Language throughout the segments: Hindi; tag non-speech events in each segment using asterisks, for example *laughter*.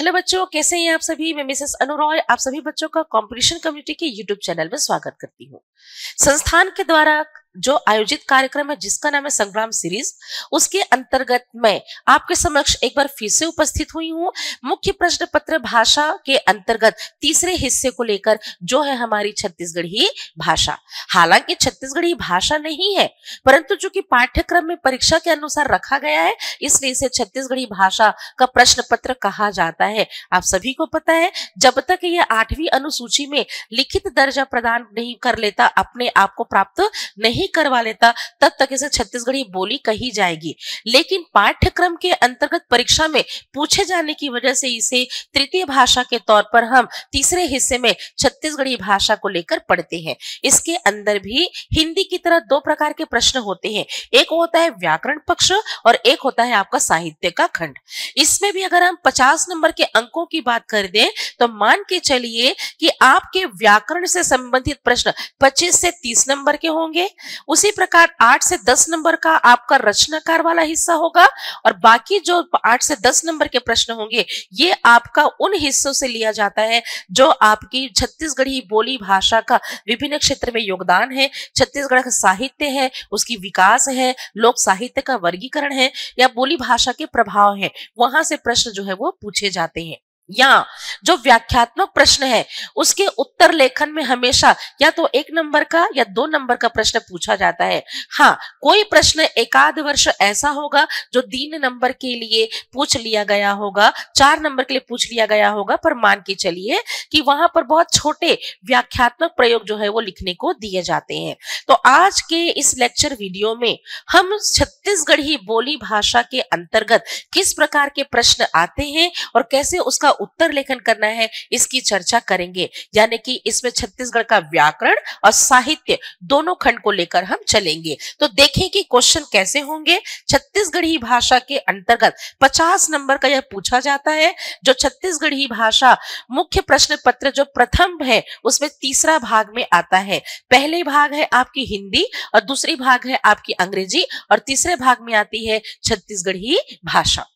हेलो बच्चों कैसे हैं आप सभी मैं मिसेस अनुरॉय आप सभी बच्चों का कंपटीशन कम्युनिटी के यूट्यूब चैनल में स्वागत करती हूँ संस्थान के द्वारा जो आयोजित कार्यक्रम है जिसका नाम है संग्राम सीरीज उसके अंतर्गत मैं आपके समक्ष एक बार फिर से उपस्थित हुई हूँ मुख्य प्रश्न पत्र भाषा के अंतर्गत तीसरे हिस्से को लेकर जो है हमारी छत्तीसगढ़ी भाषा हालांकि छत्तीसगढ़ी भाषा नहीं है परंतु चूंकि पाठ्यक्रम में परीक्षा के अनुसार रखा गया है इसलिए इसे छत्तीसगढ़ी भाषा का प्रश्न पत्र कहा जाता है आप सभी को पता है जब तक यह आठवीं अनुसूची में लिखित दर्जा प्रदान नहीं कर लेता अपने आप को प्राप्त नहीं नहीं करवा लेता तब तक इसे छत्तीसगढ़ी बोली कही जाएगी लेकिन पाठ्यक्रम के अंतर्गत परीक्षा में पूछे जाने की वजह से इसे तृतीय भाषा के तौर पर हम तीसरे हिस्से में छत्तीसगढ़ी भाषा को लेकर पढ़ते हैं इसके अंदर भी हिंदी की तरह दो प्रकार के प्रश्न होते हैं एक होता है व्याकरण पक्ष और एक होता है आपका साहित्य का खंड इसमें भी अगर हम पचास नंबर के अंकों की बात कर दें तो मान के चलिए कि आपके व्याकरण से संबंधित प्रश्न 25 से 30 नंबर के होंगे उसी प्रकार आठ से दस नंबर का आपका रचनाकार वाला हिस्सा होगा और बाकी जो आठ से दस नंबर के प्रश्न होंगे ये आपका उन हिस्सों से लिया जाता है जो आपकी छत्तीसगढ़ी बोली भाषा का विभिन्न क्षेत्र में योगदान है छत्तीसगढ़ का साहित्य है उसकी विकास है लोक साहित्य का वर्गीकरण है या बोली भाषा के प्रभाव है वहां से प्रश्न जो है वो पूछे जाते हैं या जो व्याख्यात्मक प्रश्न है उसके उत्तर लेखन में हमेशा या तो एक नंबर का या दो नंबर का प्रश्न पूछा जाता है हाँ कोई प्रश्न एकाध वर्ष ऐसा होगा जो तीन नंबर के लिए पूछ लिया गया होगा चार नंबर के लिए पूछ लिया गया होगा पर मान के चलिए कि वहां पर बहुत छोटे व्याख्यात्मक प्रयोग जो है वो लिखने को दिए जाते हैं तो आज के इस लेक्चर वीडियो में हम छत्तीसगढ़ी बोली भाषा के अंतर्गत किस प्रकार के प्रश्न आते हैं और कैसे उसका उत्तर लेखन करना है इसकी चर्चा करेंगे यानी कि इसमें छत्तीसगढ़ का व्याकरण और साहित्य दोनों खंड को लेकर हम चलेंगे तो देखें कि क्वेश्चन कैसे होंगे छत्तीसगढ़ी भाषा के अंतर्गत पचास नंबर का यह पूछा जाता है जो छत्तीसगढ़ी भाषा मुख्य प्रश्न पत्र जो प्रथम है उसमें तीसरा भाग में आता है पहले भाग है आपकी हिंदी और दूसरी भाग है आपकी अंग्रेजी और तीसरे भाग में आती है छत्तीसगढ़ी भाषा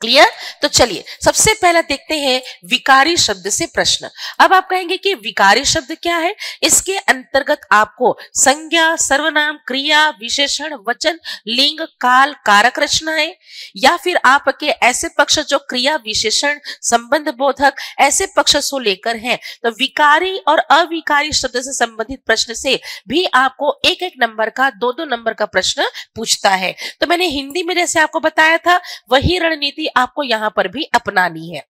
क्लियर तो चलिए सबसे पहला देखते हैं विकारी शब्द से प्रश्न अब आप कहेंगे कि विकारी शब्द क्या है इसके अंतर्गत आपको संज्ञा सर्वनाम क्रिया विशेषण वचन लिंग काल कारक रचना है या फिर आपके ऐसे पक्ष जो क्रिया विशेषण संबंध बोधक ऐसे पक्ष सो लेकर हैं तो विकारी और अविकारी शब्द से संबंधित प्रश्न से भी आपको एक एक नंबर का दो दो नंबर का प्रश्न पूछता है तो मैंने हिंदी में जैसे आपको बताया था वही रणनीति आपको यहां पर भी अपनानी है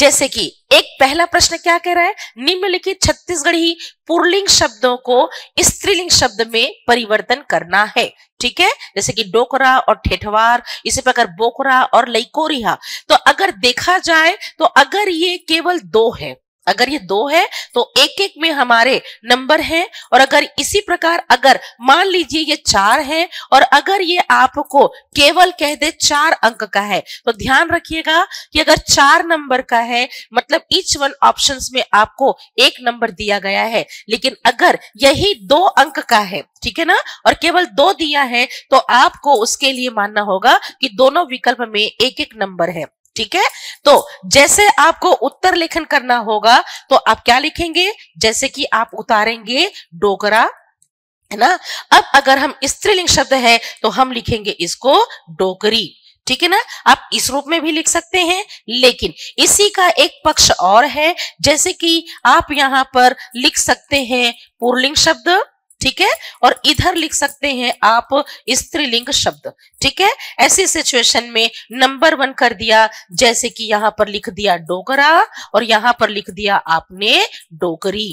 जैसे कि एक पहला प्रश्न क्या कह रहा है निम्नलिखित छत्तीसगढ़ी पुरलिंग शब्दों को स्त्रीलिंग शब्द में परिवर्तन करना है ठीक है जैसे कि डोकरा और ठेठवार इसी प्रकार बोकरा और लईकोरिहा तो अगर देखा जाए तो अगर ये केवल दो है अगर ये दो है तो एक एक में हमारे नंबर हैं और अगर इसी प्रकार अगर मान लीजिए ये चार है और अगर ये आपको केवल कह दे चार अंक का है तो ध्यान रखिएगा कि अगर चार नंबर का है मतलब इच वन ऑप्शन में आपको एक नंबर दिया गया है लेकिन अगर यही दो अंक का है ठीक है ना और केवल दो दिया है तो आपको उसके लिए मानना होगा कि दोनों विकल्प में एक एक नंबर है ठीक है तो जैसे आपको उत्तर लेखन करना होगा तो आप क्या लिखेंगे जैसे कि आप उतारेंगे डोगरा है ना अब अगर हम स्त्रीलिंग शब्द है तो हम लिखेंगे इसको डोगरी ठीक है ना आप इस रूप में भी लिख सकते हैं लेकिन इसी का एक पक्ष और है जैसे कि आप यहां पर लिख सकते हैं पुरलिंग शब्द ठीक है और इधर लिख सकते हैं आप स्त्रीलिंग शब्द ठीक है ऐसी सिचुएशन में नंबर वन कर दिया जैसे कि यहां पर लिख दिया डोगरा और यहां पर लिख दिया आपने डोगरी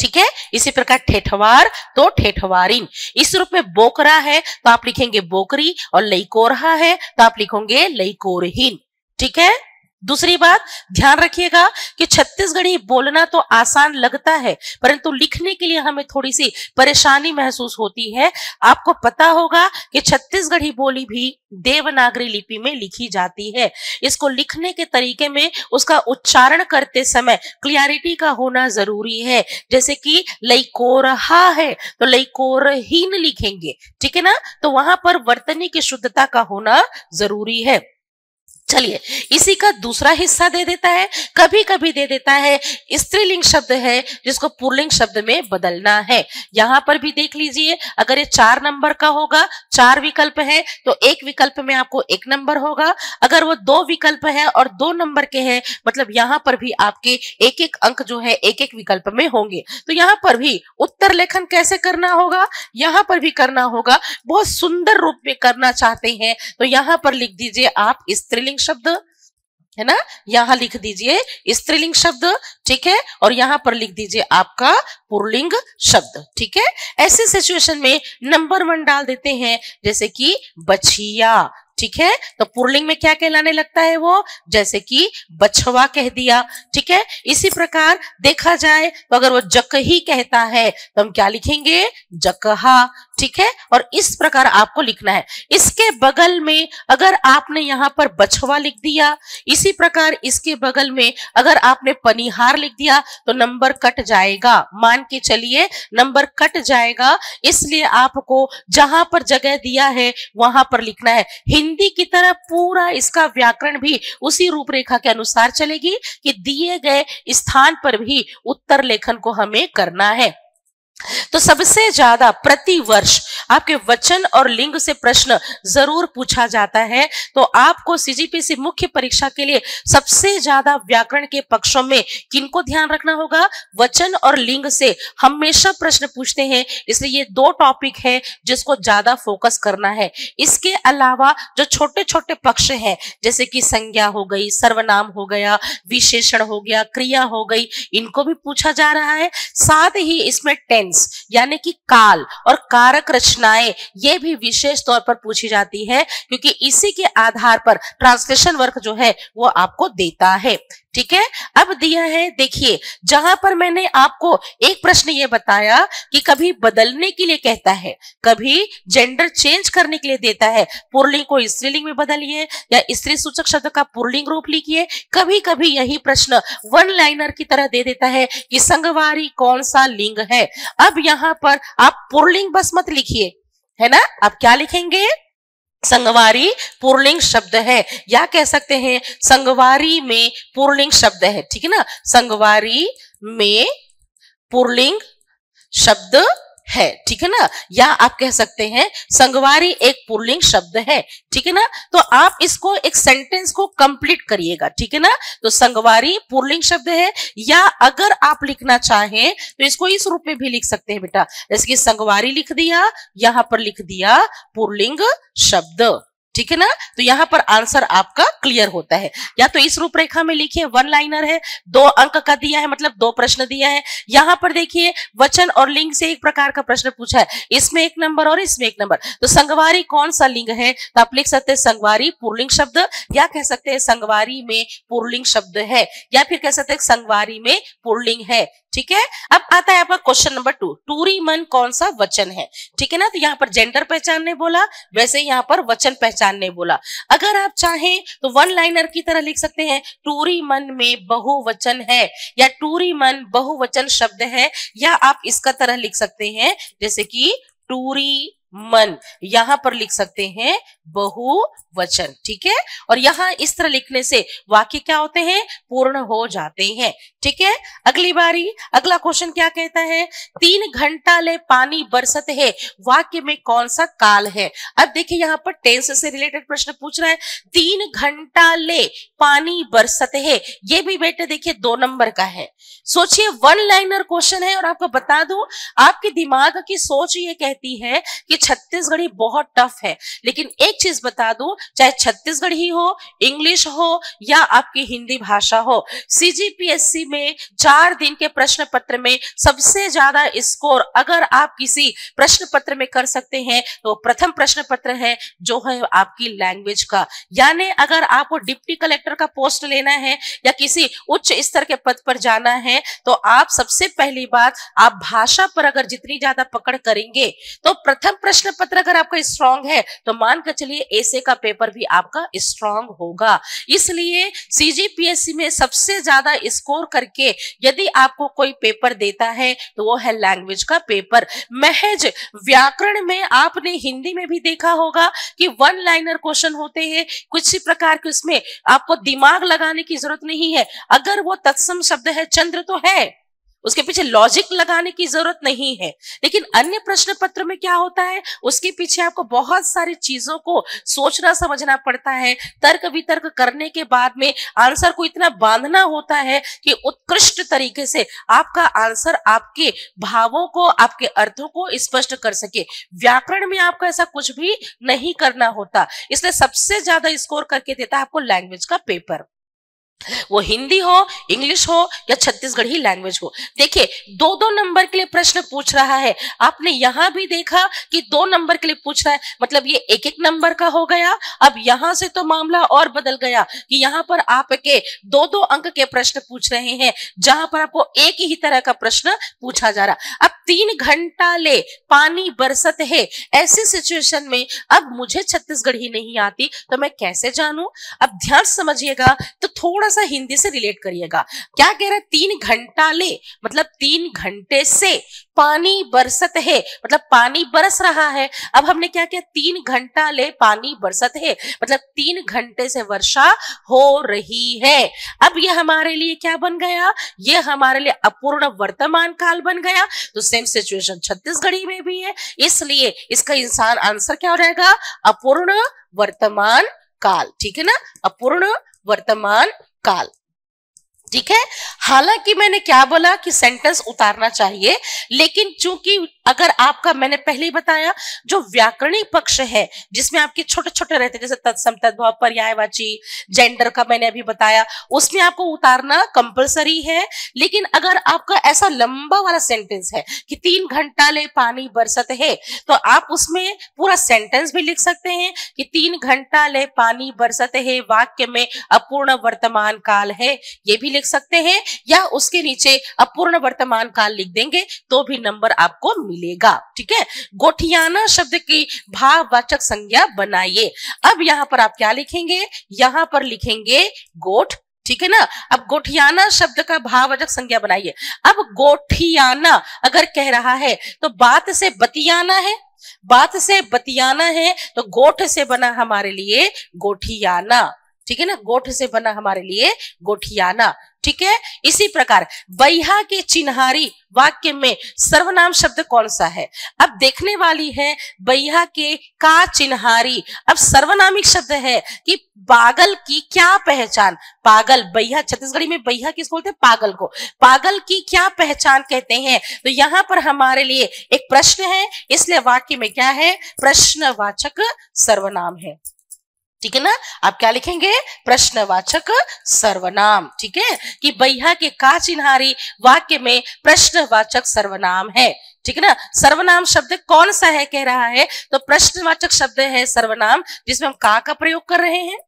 ठीक है इसी प्रकार ठेठवार तो ठेठवारिन इस रूप में बोकरा है तो आप लिखेंगे बोकरी और लईकोरहा है तो आप लिखोगे लईकोरहीन ठीक है दूसरी बात ध्यान रखिएगा कि छत्तीसगढ़ी बोलना तो आसान लगता है परंतु लिखने के लिए हमें थोड़ी सी परेशानी महसूस होती है आपको पता होगा कि छत्तीसगढ़ी बोली भी देवनागरी लिपि में लिखी जाती है इसको लिखने के तरीके में उसका उच्चारण करते समय क्लियरिटी का होना जरूरी है जैसे कि लईकोरहा है तो लईकोरहीन लिखेंगे ठीक है ना तो वहां पर वर्तनी की शुद्धता का होना जरूरी है चलिए इसी का दूसरा हिस्सा दे देता है कभी कभी दे देता है स्त्रीलिंग शब्द है जिसको पुरलिंग शब्द में बदलना है यहां पर भी देख लीजिए अगर ये चार नंबर का होगा चार विकल्प है तो एक विकल्प में आपको एक नंबर होगा अगर वो दो विकल्प है और दो नंबर के हैं मतलब यहां पर भी आपके एक एक अंक जो है एक एक विकल्प में होंगे तो यहां पर भी उत्तर लेखन कैसे करना होगा यहां पर भी करना होगा बहुत सुंदर रूप में करना चाहते हैं तो यहां पर लिख दीजिए आप स्त्रीलिंग स्त्रीलिंग शब्द है ना यहां लिख दीजिए स्त्रीलिंग शब्द ठीक है और यहां पर लिख दीजिए आपका पुरलिंग शब्द ठीक है ऐसे सिचुएशन में नंबर वन डाल देते हैं जैसे कि बछिया ठीक है तो पुरलिंग में क्या कहलाने लगता है वो जैसे कि बछवा कह दिया ठीक है इसी प्रकार देखा जाए तो अगर वो जकही कहता है तो हम क्या लिखेंगे जकहा ठीक है और इस प्रकार आपको लिखना है इसके बगल में अगर आपने यहाँ पर बछवा लिख दिया इसी प्रकार इसके बगल में अगर आपने पनिहार लिख दिया तो नंबर कट जाएगा मान के चलिए नंबर कट जाएगा इसलिए आपको जहां पर जगह दिया है वहां पर लिखना है हिंदी की तरह पूरा इसका व्याकरण भी उसी रूपरेखा के अनुसार चलेगी कि दिए गए स्थान पर भी उत्तर लेखन को हमें करना है तो सबसे ज्यादा प्रति वर्ष आपके वचन और लिंग से प्रश्न जरूर पूछा जाता है तो आपको सीजीपीसी मुख्य परीक्षा के लिए सबसे ज्यादा व्याकरण के पक्षों में किनको ध्यान रखना होगा वचन और लिंग से हमेशा प्रश्न पूछते हैं इसलिए ये दो टॉपिक है जिसको ज्यादा फोकस करना है इसके अलावा जो छोटे छोटे पक्ष है जैसे कि संज्ञा हो गई सर्वनाम हो गया विशेषण हो गया क्रिया हो गई इनको भी पूछा जा रहा है साथ ही इसमें टेन टेंस यानी कि काल और कारक रचनाएं ये भी विशेष तौर पर पूछी जाती है क्योंकि इसी के आधार पर ट्रांसलेशन वर्क जो है वो आपको देता है ठीक है अब दिया है देखिए जहां पर मैंने आपको एक प्रश्न ये बताया कि कभी बदलने के लिए कहता है कभी जेंडर चेंज करने के लिए देता है पुरलिंग को स्त्रीलिंग में बदलिए या स्त्री सूचक शब्द का पुरलिंग रूप लिखिए कभी कभी यही प्रश्न वन लाइनर की तरह दे देता है कि संगवारी कौन सा लिंग है अब यहां पर आप पुरलिंग बस मत लिखिए है ना आप क्या लिखेंगे संगवारी पुरलिंग शब्द है या कह सकते हैं संगवारी में पुरलिंग शब्द है ठीक है ना संगवारी में पुरलिंग शब्द है ठीक है ना या आप कह सकते हैं संगवारी एक पुल्लिंग शब्द है ठीक है ना तो आप इसको एक सेंटेंस को कंप्लीट करिएगा ठीक है ना तो संगवारी पुल्लिंग शब्द है या अगर आप लिखना चाहें तो इसको इस रूप में भी लिख सकते हैं बेटा जैसे कि संगवारी लिख दिया यहां पर लिख दिया पुल्लिंग शब्द ठीक है ना तो यहाँ पर आंसर आपका क्लियर होता है या तो इस रूपरेखा में लिखिए वन लाइनर है दो अंक का दिया है मतलब दो प्रश्न दिया है यहाँ पर देखिए वचन और लिंग से एक प्रकार का प्रश्न पूछा है इसमें एक नंबर और इसमें एक नंबर तो संगवारी कौन सा लिंग है तो आप लिख सकते हैं संगवारी पुरलिंग शब्द या कह सकते हैं संगवारी में पुरलिंग शब्द है या फिर कह सकते हैं संगवारी में पुरलिंग है ठीक है अब आता है आपका क्वेश्चन नंबर टू टूरी मन कौन सा वचन है ठीक है ना तो यहाँ पर जेंडर पहचान ने बोला वैसे यहाँ पर वचन पहचान किसान ने बोला अगर आप चाहें तो वन लाइनर की तरह लिख सकते हैं टूरी मन में बहुवचन है या टूरी मन बहुवचन शब्द है या आप इसका तरह लिख सकते हैं जैसे कि टूरी मन यहां पर लिख सकते हैं बहुवचन ठीक है और यहां इस तरह लिखने से वाक्य क्या होते हैं पूर्ण हो जाते हैं ठीक है अगली बारी अगला क्वेश्चन क्या कहता है तीन घंटा ले पानी बरसत है वाक्य में कौन सा काल है अब देखिए यहाँ पर टेंस से रिलेटेड प्रश्न पूछ रहा है तीन घंटा ले पानी बरसत है ये भी बेटे देखिए दो नंबर का है सोचिए वन लाइनर क्वेश्चन है और आपको बता दू आपके दिमाग की सोच ये कहती है कि छत्तीसगढ़ी बहुत टफ है लेकिन एक चीज बता दू चाहे छत्तीसगढ़ी हो इंग्लिश हो या आपकी हिंदी भाषा हो सीजीपीएससी में चार दिन के प्रश्न पत्र में सबसे ज्यादा स्कोर अगर आप किसी प्रश्न पत्र में कर सकते हैं तो प्रथम प्रश्न पत्र है जो है आपकी लैंग्वेज का यानी अगर आपको डिप्टी कलेक्टर का पोस्ट लेना है या किसी उच्च स्तर के पद पर जाना है तो आप सबसे पहली बात आप भाषा पर अगर जितनी ज्यादा पकड़ करेंगे तो प्रथम प्रश्न पत्र अगर आपका स्ट्रांग है तो मान कर चलिए एसे का पेपर भी आपका स्ट्रांग होगा इसलिए सीजीपीएससी में सबसे ज्यादा स्कोर कर करके यदि आपको कोई पेपर देता है तो वो है लैंग्वेज का पेपर महज व्याकरण में आपने हिंदी में भी देखा होगा कि वन लाइनर क्वेश्चन होते हैं कुछ ही प्रकार के उसमें आपको दिमाग लगाने की जरूरत नहीं है अगर वो तत्सम शब्द है चंद्र तो है उसके पीछे लॉजिक लगाने की जरूरत नहीं है लेकिन अन्य प्रश्न पत्र में क्या होता है उसके पीछे आपको बहुत सारी चीजों को सोचना समझना पड़ता है तर्क वितर्क करने के बाद में आंसर को इतना बांधना होता है कि उत्कृष्ट तरीके से आपका आंसर आपके भावों को आपके अर्थों को स्पष्ट कर सके व्याकरण में आपको ऐसा कुछ भी नहीं करना होता इसलिए सबसे ज्यादा स्कोर करके देता है आपको लैंग्वेज का पेपर वो हिंदी हो इंग्लिश हो या छत्तीसगढ़ी लैंग्वेज हो देखिए दो दो नंबर के लिए प्रश्न पूछ रहा है आपने यहां भी देखा कि दो नंबर के लिए पूछ रहा है मतलब ये एक एक नंबर का हो गया अब यहां से तो मामला और बदल गया कि यहां पर आपके दो दो अंक के प्रश्न पूछ रहे हैं जहां पर आपको एक ही तरह का प्रश्न पूछा जा रहा अब तीन घंटा ले पानी बरसत है ऐसी सिचुएशन में अब मुझे छत्तीसगढ़ी नहीं आती तो मैं कैसे जानू अब ध्यान समझिएगा तो थोड़ा थोड़ा सा हिंदी से रिलेट करिएगा क्या कह रहा है तीन घंटा ले मतलब तीन घंटे से पानी बरसत है मतलब पानी बरस रहा है अब हमने क्या किया तीन घंटा ले पानी बरसत है मतलब तीन घंटे से वर्षा हो रही है अब ये हमारे लिए क्या बन गया ये हमारे लिए अपूर्ण वर्तमान काल बन गया तो सेम सिचुएशन छत्तीसगढ़ी में भी है इसलिए इसका इंसान आंसर क्या हो जाएगा अपूर्ण वर्तमान काल ठीक है ना अपूर्ण वर्तमान काल ठीक है हालांकि मैंने क्या बोला कि सेंटेंस उतारना चाहिए लेकिन चूंकि अगर आपका मैंने पहले ही बताया जो व्याकरणिक पक्ष है जिसमें आपके छोटे छोटे रहते जैसे तत्सम तद्भव पर्यायवाची जेंडर का मैंने अभी बताया उसमें आपको उतारना कंपलसरी है लेकिन अगर आपका ऐसा लंबा वाला सेंटेंस है कि तीन घंटा ले पानी बरसत है तो आप उसमें पूरा सेंटेंस भी लिख सकते हैं कि तीन घंटा ले पानी बरसत है वाक्य में अपूर्ण वर्तमान काल है ये भी लिख सकते हैं या उसके नीचे अपूर्ण वर्तमान काल लिख देंगे तो भी नंबर आपको मिल मिलेगा ठीक है गोठियाना शब्द की भाववाचक संज्ञा बनाइए अब यहाँ पर आप क्या लिखेंगे यहाँ पर लिखेंगे गोठ ठीक है ना अब गोठियाना शब्द का भाववाचक संज्ञा बनाइए अब गोठियाना अगर कह रहा है तो बात से बतियाना है बात से बतियाना है तो गोठ से बना हमारे लिए गोठियाना ठीक है ना गोठ से बना हमारे लिए गोठियाना ठीक है इसी प्रकार बैहा के चिन्हारी वाक्य में सर्वनाम शब्द कौन सा है अब देखने वाली है बैहा के का चिन्हारी अब सर्वनामिक शब्द है कि पागल की क्या पहचान पागल बैहा छत्तीसगढ़ी में बैहा किस बोलते हैं पागल को पागल की क्या पहचान कहते हैं तो यहां पर हमारे लिए एक प्रश्न है इसलिए वाक्य में क्या है प्रश्नवाचक सर्वनाम है ठीक है ना आप क्या लिखेंगे प्रश्नवाचक सर्वनाम ठीक है कि बैया के का चिन्हारी वाक्य में प्रश्नवाचक सर्वनाम है ठीक है ना सर्वनाम शब्द कौन सा है कह रहा है तो प्रश्नवाचक शब्द है सर्वनाम जिसमें हम का का प्रयोग कर रहे हैं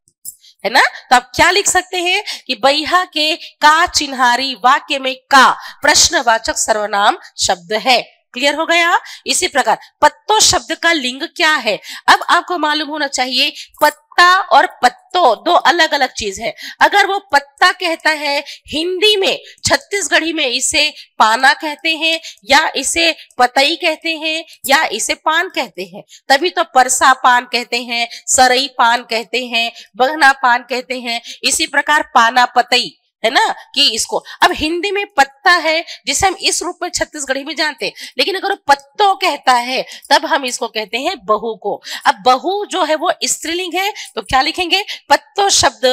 है ना तो आप क्या लिख सकते हैं कि बैया के का चिन्हारी वाक्य में का प्रश्नवाचक सर्वनाम शब्द है क्लियर हो गया इसी प्रकार पत्तो शब्द का लिंग क्या है अब आपको मालूम होना चाहिए पत्ता और पत्तो दो अलग अलग चीज है अगर वो पत्ता कहता है हिंदी में छत्तीसगढ़ी में इसे पाना कहते हैं या इसे पतई कहते हैं या इसे पान कहते हैं तभी तो परसा पान कहते हैं सरई पान कहते हैं बगना पान कहते हैं इसी प्रकार पाना पतई है ना कि इसको अब हिंदी में पत्ता है जिसे हम इस रूप में छत्तीसगढ़ी में जानते हैं लेकिन अगर पत्तों कहता है तब हम इसको कहते हैं बहू को अब बहू जो है वो स्त्रीलिंग है तो क्या लिखेंगे पत्तो शब्द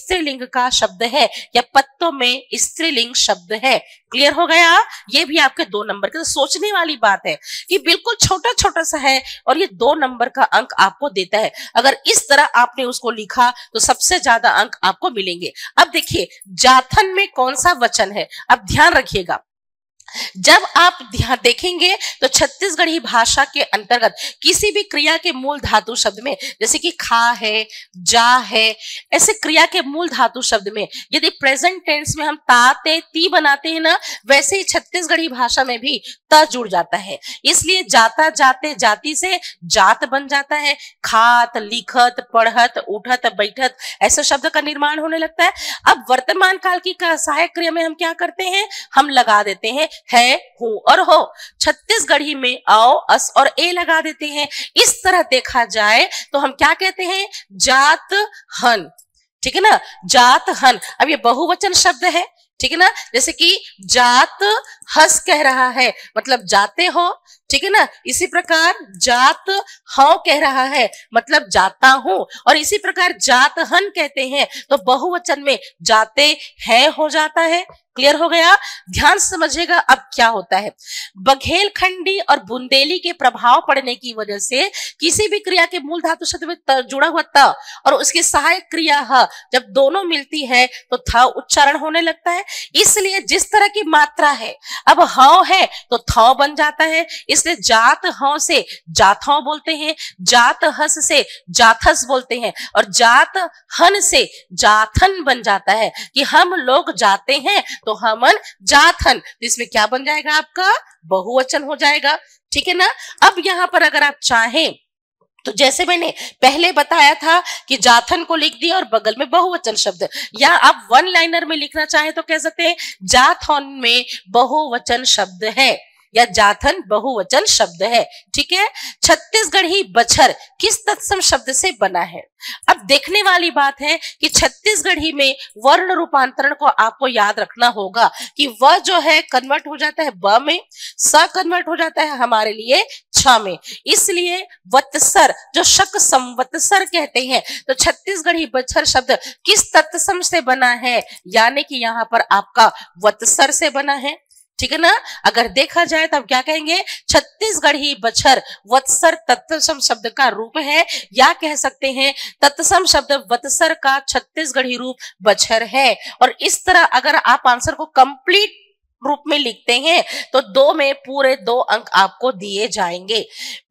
स्त्रीलिंग का शब्द है या पत्तों में स्त्रीलिंग शब्द है क्लियर हो गया ये भी आपके दो नंबर के तो सोचने वाली बात है कि बिल्कुल छोटा छोटा सा है और ये दो नंबर का अंक आपको देता है अगर इस तरह आपने उसको लिखा तो सबसे ज्यादा अंक आपको मिलेंगे अब देखिए जाथन में कौन सा वचन है अब ध्यान रखिएगा जब आप ध्यान देखेंगे तो छत्तीसगढ़ी भाषा के अंतर्गत किसी भी क्रिया के मूल धातु शब्द में जैसे कि खा है जा है ऐसे क्रिया के मूल धातु शब्द में यदि प्रेजेंट टेंस में हम ताते ती बनाते हैं ना वैसे ही छत्तीसगढ़ी भाषा में भी ता जुड़ जाता है इसलिए जाता जाते जाति से जात बन जाता है खात लिखत पढ़त उठत बैठत ऐसे शब्द का निर्माण होने लगता है अब वर्तमान काल की का सहायक क्रिया में हम क्या करते हैं हम लगा देते हैं है हो और हो छत्तीसगढ़ी में आओ अस और ए लगा देते हैं इस तरह देखा जाए तो हम क्या कहते हैं जात हन ठीक है ना जात हन अब ये बहुवचन शब्द है ठीक है ना जैसे कि जात हस कह रहा है मतलब जाते हो ठीक है ना इसी प्रकार जात हव कह रहा है मतलब जाता हूं और इसी प्रकार जात हन कहते हैं तो बहुवचन में जाते है हो जाता है क्लियर हो गया ध्यान समझिएगा अब क्या होता है बघेलखंडी और बुंदेली के प्रभाव पड़ने की वजह से किसी भी क्रिया के मूल धातु शब्द में जुड़ा हुआ त और उसकी सहायक क्रिया ह जब दोनों मिलती है तो थ उच्चारण होने लगता है इसलिए जिस तरह की मात्रा है अब हव है तो थ बन जाता है इस इसलिए जात हों से जाथों बोलते हैं जात हस से जाथस बोलते हैं और जात हन से जाथन बन जाता है कि हम लोग जाते हैं तो हमन जाथन तो इसमें क्या बन जाएगा आपका बहुवचन हो जाएगा ठीक है ना अब यहाँ पर अगर आप चाहें तो जैसे मैंने पहले बताया था कि जाथन को लिख दिया और बगल में बहुवचन शब्द या आप वन लाइनर में लिखना चाहें तो कह सकते हैं जाथन में बहुवचन शब्द है या जाथन बहुवचन शब्द है ठीक है छत्तीसगढ़ी बछर किस तत्सम शब्द से बना है अब देखने वाली बात है कि छत्तीसगढ़ी में वर्ण रूपांतरण को आपको याद रखना होगा कि वह जो है कन्वर्ट हो जाता है ब में स कन्वर्ट हो जाता है हमारे लिए छ में इसलिए वत्सर जो शक संवत्सर कहते हैं तो छत्तीसगढ़ी बछर शब्द किस तत्सम से बना है यानी कि यहाँ पर आपका वत्सर से बना है ठीक है ना अगर देखा जाए तो हम क्या कहेंगे छत्तीसगढ़ ही बछर वत्सर तत्सम शब्द का रूप है या कह सकते हैं तत्सम शब्द वत्सर का छत्तीसगढ़ी रूप बछर है और इस तरह अगर आप आंसर को कंप्लीट रूप में लिखते हैं तो दो में पूरे दो अंक आपको दिए जाएंगे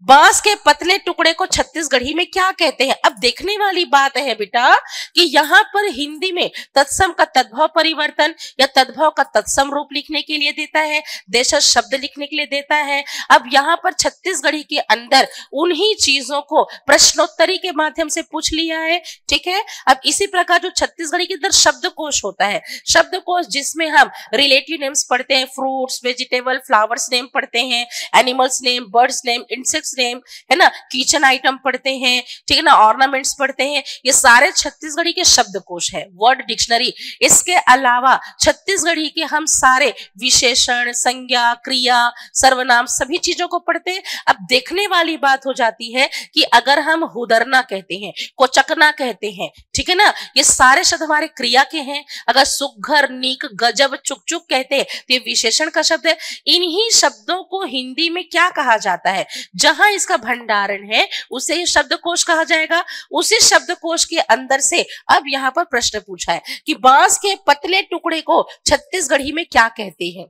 बांस के पतले टुकड़े को छत्तीसगढ़ी में क्या कहते हैं अब देखने वाली बात है बेटा कि यहाँ पर हिंदी में तत्सम का तद्भव परिवर्तन या तद्भव का तत्सम रूप लिखने के लिए देता है देश शब्द लिखने के लिए देता है अब यहाँ पर छत्तीसगढ़ी के अंदर उन्ही चीजों को प्रश्नोत्तरी के माध्यम से पूछ लिया है ठीक है अब इसी प्रकार जो छत्तीसगढ़ी के अंदर शब्द होता है शब्द जिसमें हम रिलेटिव नेम्स पढ़ पढ़ते हैं फ्रूट्स वेजिटेबल फ्लावर्स नेम पढ़ते हैं animals name birds name insects name है ना किचन आइटम पढ़ते हैं ठीक है ना ऑर्नामेंट्स पढ़ते हैं ये सारे छत्तीसगढ़ी के शब्दकोश है वर्ड डिक्शनरी इसके अलावा छत्तीसगढ़ी के हम सारे विशेषण संज्ञा क्रिया सर्वनाम सभी चीजों को पढ़ते हैं अब देखने वाली बात हो जाती है कि अगर हम हुदरना कहते हैं कोचकना कहते हैं ठीक है ना ये सारे शब्द हमारे क्रिया के हैं अगर सुघर नीक गजब चुक चुक कहते हैं सकती विशेषण का शब्द है इन्हीं शब्दों को हिंदी में क्या कहा जाता है जहां इसका भंडारण है उसे शब्दकोश कहा जाएगा उसी शब्दकोश के अंदर से अब यहाँ पर प्रश्न पूछा है कि बांस के पतले टुकड़े को छत्तीसगढ़ी में क्या कहते हैं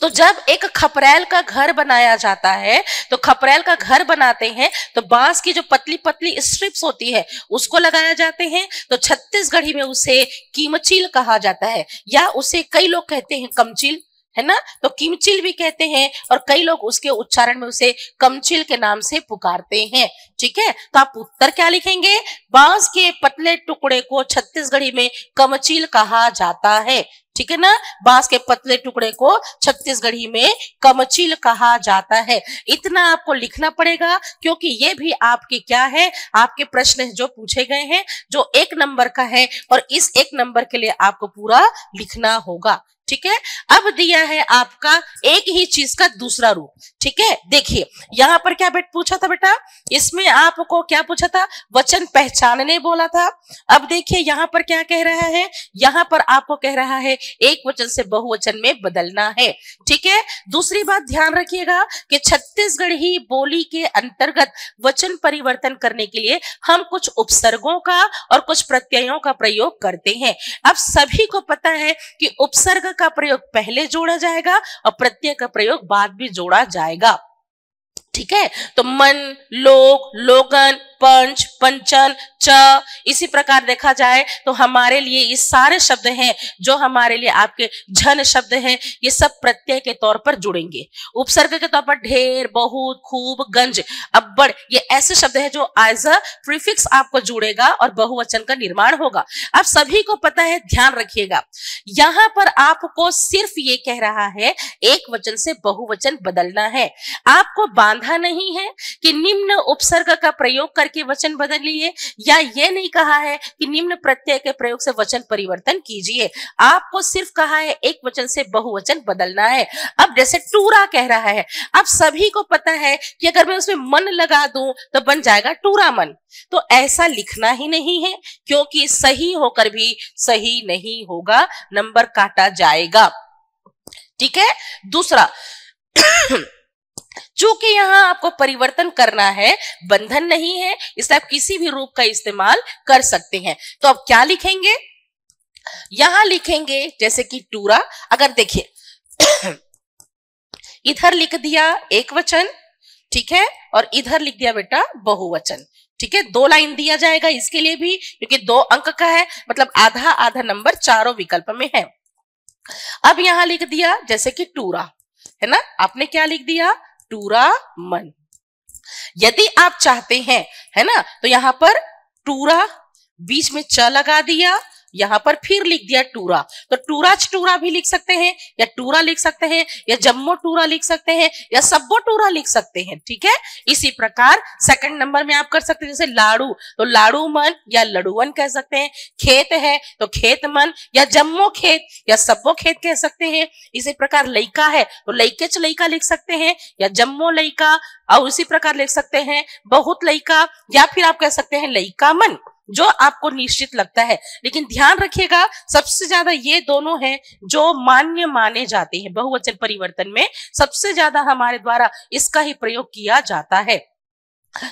तो जब एक खपरेल का घर बनाया जाता है तो खपरेल का घर बनाते हैं तो बांस की जो पतली पतली स्ट्रिप्स होती है उसको लगाया जाते हैं तो छत्तीसगढ़ी में उसे कीमचील कहा जाता है या उसे कई लोग कहते हैं कमचील है ना तो किमचिल भी कहते हैं और कई लोग उसके उच्चारण में उसे कमचिल के नाम से पुकारते हैं ठीक है तो आप उत्तर क्या लिखेंगे बांस के पतले टुकड़े को छत्तीसगढ़ी में कमचिल कहा जाता है ठीक है ना बांस के पतले टुकड़े को छत्तीसगढ़ी में कमचिल कहा जाता है इतना आपको लिखना पड़ेगा क्योंकि ये भी आपके क्या है आपके प्रश्न जो पूछे गए हैं जो एक नंबर का है और इस एक नंबर के लिए आपको पूरा लिखना होगा ठीक है अब दिया है आपका एक ही चीज का दूसरा रूप ठीक है देखिए यहाँ पर क्या बेट पूछा था बेटा इसमें आपको क्या पूछा था वचन पहचानने बोला था अब देखिए यहाँ पर क्या कह रहा है यहाँ पर आपको कह रहा है एक वचन से बहुवचन में बदलना है ठीक है दूसरी बात ध्यान रखिएगा कि छत्तीसगढ़ ही बोली के अंतर्गत वचन परिवर्तन करने के लिए हम कुछ उपसर्गों का और कुछ प्रत्ययों का प्रयोग करते हैं अब सभी को पता है कि उपसर्ग का प्रयोग पहले जोड़ा जाएगा और प्रत्यय का प्रयोग बाद भी जोड़ा जाएगा ठीक है तो मन लोक लोगन पंच पंचन च इसी प्रकार देखा जाए तो हमारे लिए ये सारे शब्द हैं जो हमारे लिए आपके झन शब्द हैं ये सब प्रत्यय के तौर पर जुड़ेंगे उपसर्ग के तौर पर ढेर बहुत खूब गंज अब्बड़ ये ऐसे शब्द है जो एज अ प्रीफिक्स आपको जुड़ेगा और बहुवचन का निर्माण होगा आप सभी को पता है ध्यान रखिएगा यहां पर आपको सिर्फ ये कह रहा है एक वचन से बहुवचन बदलना है आपको बांधा नहीं है कि निम्न उपसर्ग का प्रयोग करके करके वचन बदलिए या ये नहीं कहा है कि निम्न प्रत्यय के प्रयोग से वचन परिवर्तन कीजिए आपको सिर्फ कहा है एक वचन से बहुवचन बदलना है अब जैसे टूरा कह रहा है अब सभी को पता है कि अगर मैं उसमें मन लगा दू तो बन जाएगा टूरा मन तो ऐसा लिखना ही नहीं है क्योंकि सही होकर भी सही नहीं होगा नंबर काटा जाएगा ठीक है दूसरा चूंकि यहां आपको परिवर्तन करना है बंधन नहीं है इसलिए आप किसी भी रूप का इस्तेमाल कर सकते हैं तो आप क्या लिखेंगे यहां लिखेंगे जैसे कि टूरा अगर देखिए *coughs* इधर लिख दिया एक वचन ठीक है और इधर लिख दिया बेटा बहुवचन ठीक है दो लाइन दिया जाएगा इसके लिए भी क्योंकि दो अंक का है मतलब आधा आधा नंबर चारों विकल्प में है अब यहां लिख दिया जैसे कि टूरा है ना आपने क्या लिख दिया टूरा मन यदि आप चाहते हैं है ना तो यहां पर टूरा बीच में च लगा दिया यहाँ पर फिर लिख दिया टूरा तो टूरा टूरा भी लिख सकते हैं या टूरा लिख सकते हैं या जम्मो टूरा लिख सकते हैं या सब्बो टूरा लिख सकते हैं ठीक है इसी प्रकार सेकंड नंबर में आप कर सकते हैं जैसे लाड़ू तो लाड़ू मन या लड़ुवन कह सकते हैं खेत है तो खेत मन या जम्मो खेत या सब्बो खेत कह सकते हैं इसी प्रकार लइका है तो च लइका लिख सकते हैं या जम्मो लइका और इसी प्रकार लिख सकते हैं बहुत लइका या फिर आप कह सकते हैं लइका मन जो आपको निश्चित लगता है लेकिन ध्यान रखिएगा सबसे ज्यादा ये दोनों हैं जो मान्य माने जाते हैं बहुवचन परिवर्तन में सबसे ज्यादा हमारे द्वारा इसका ही प्रयोग किया जाता है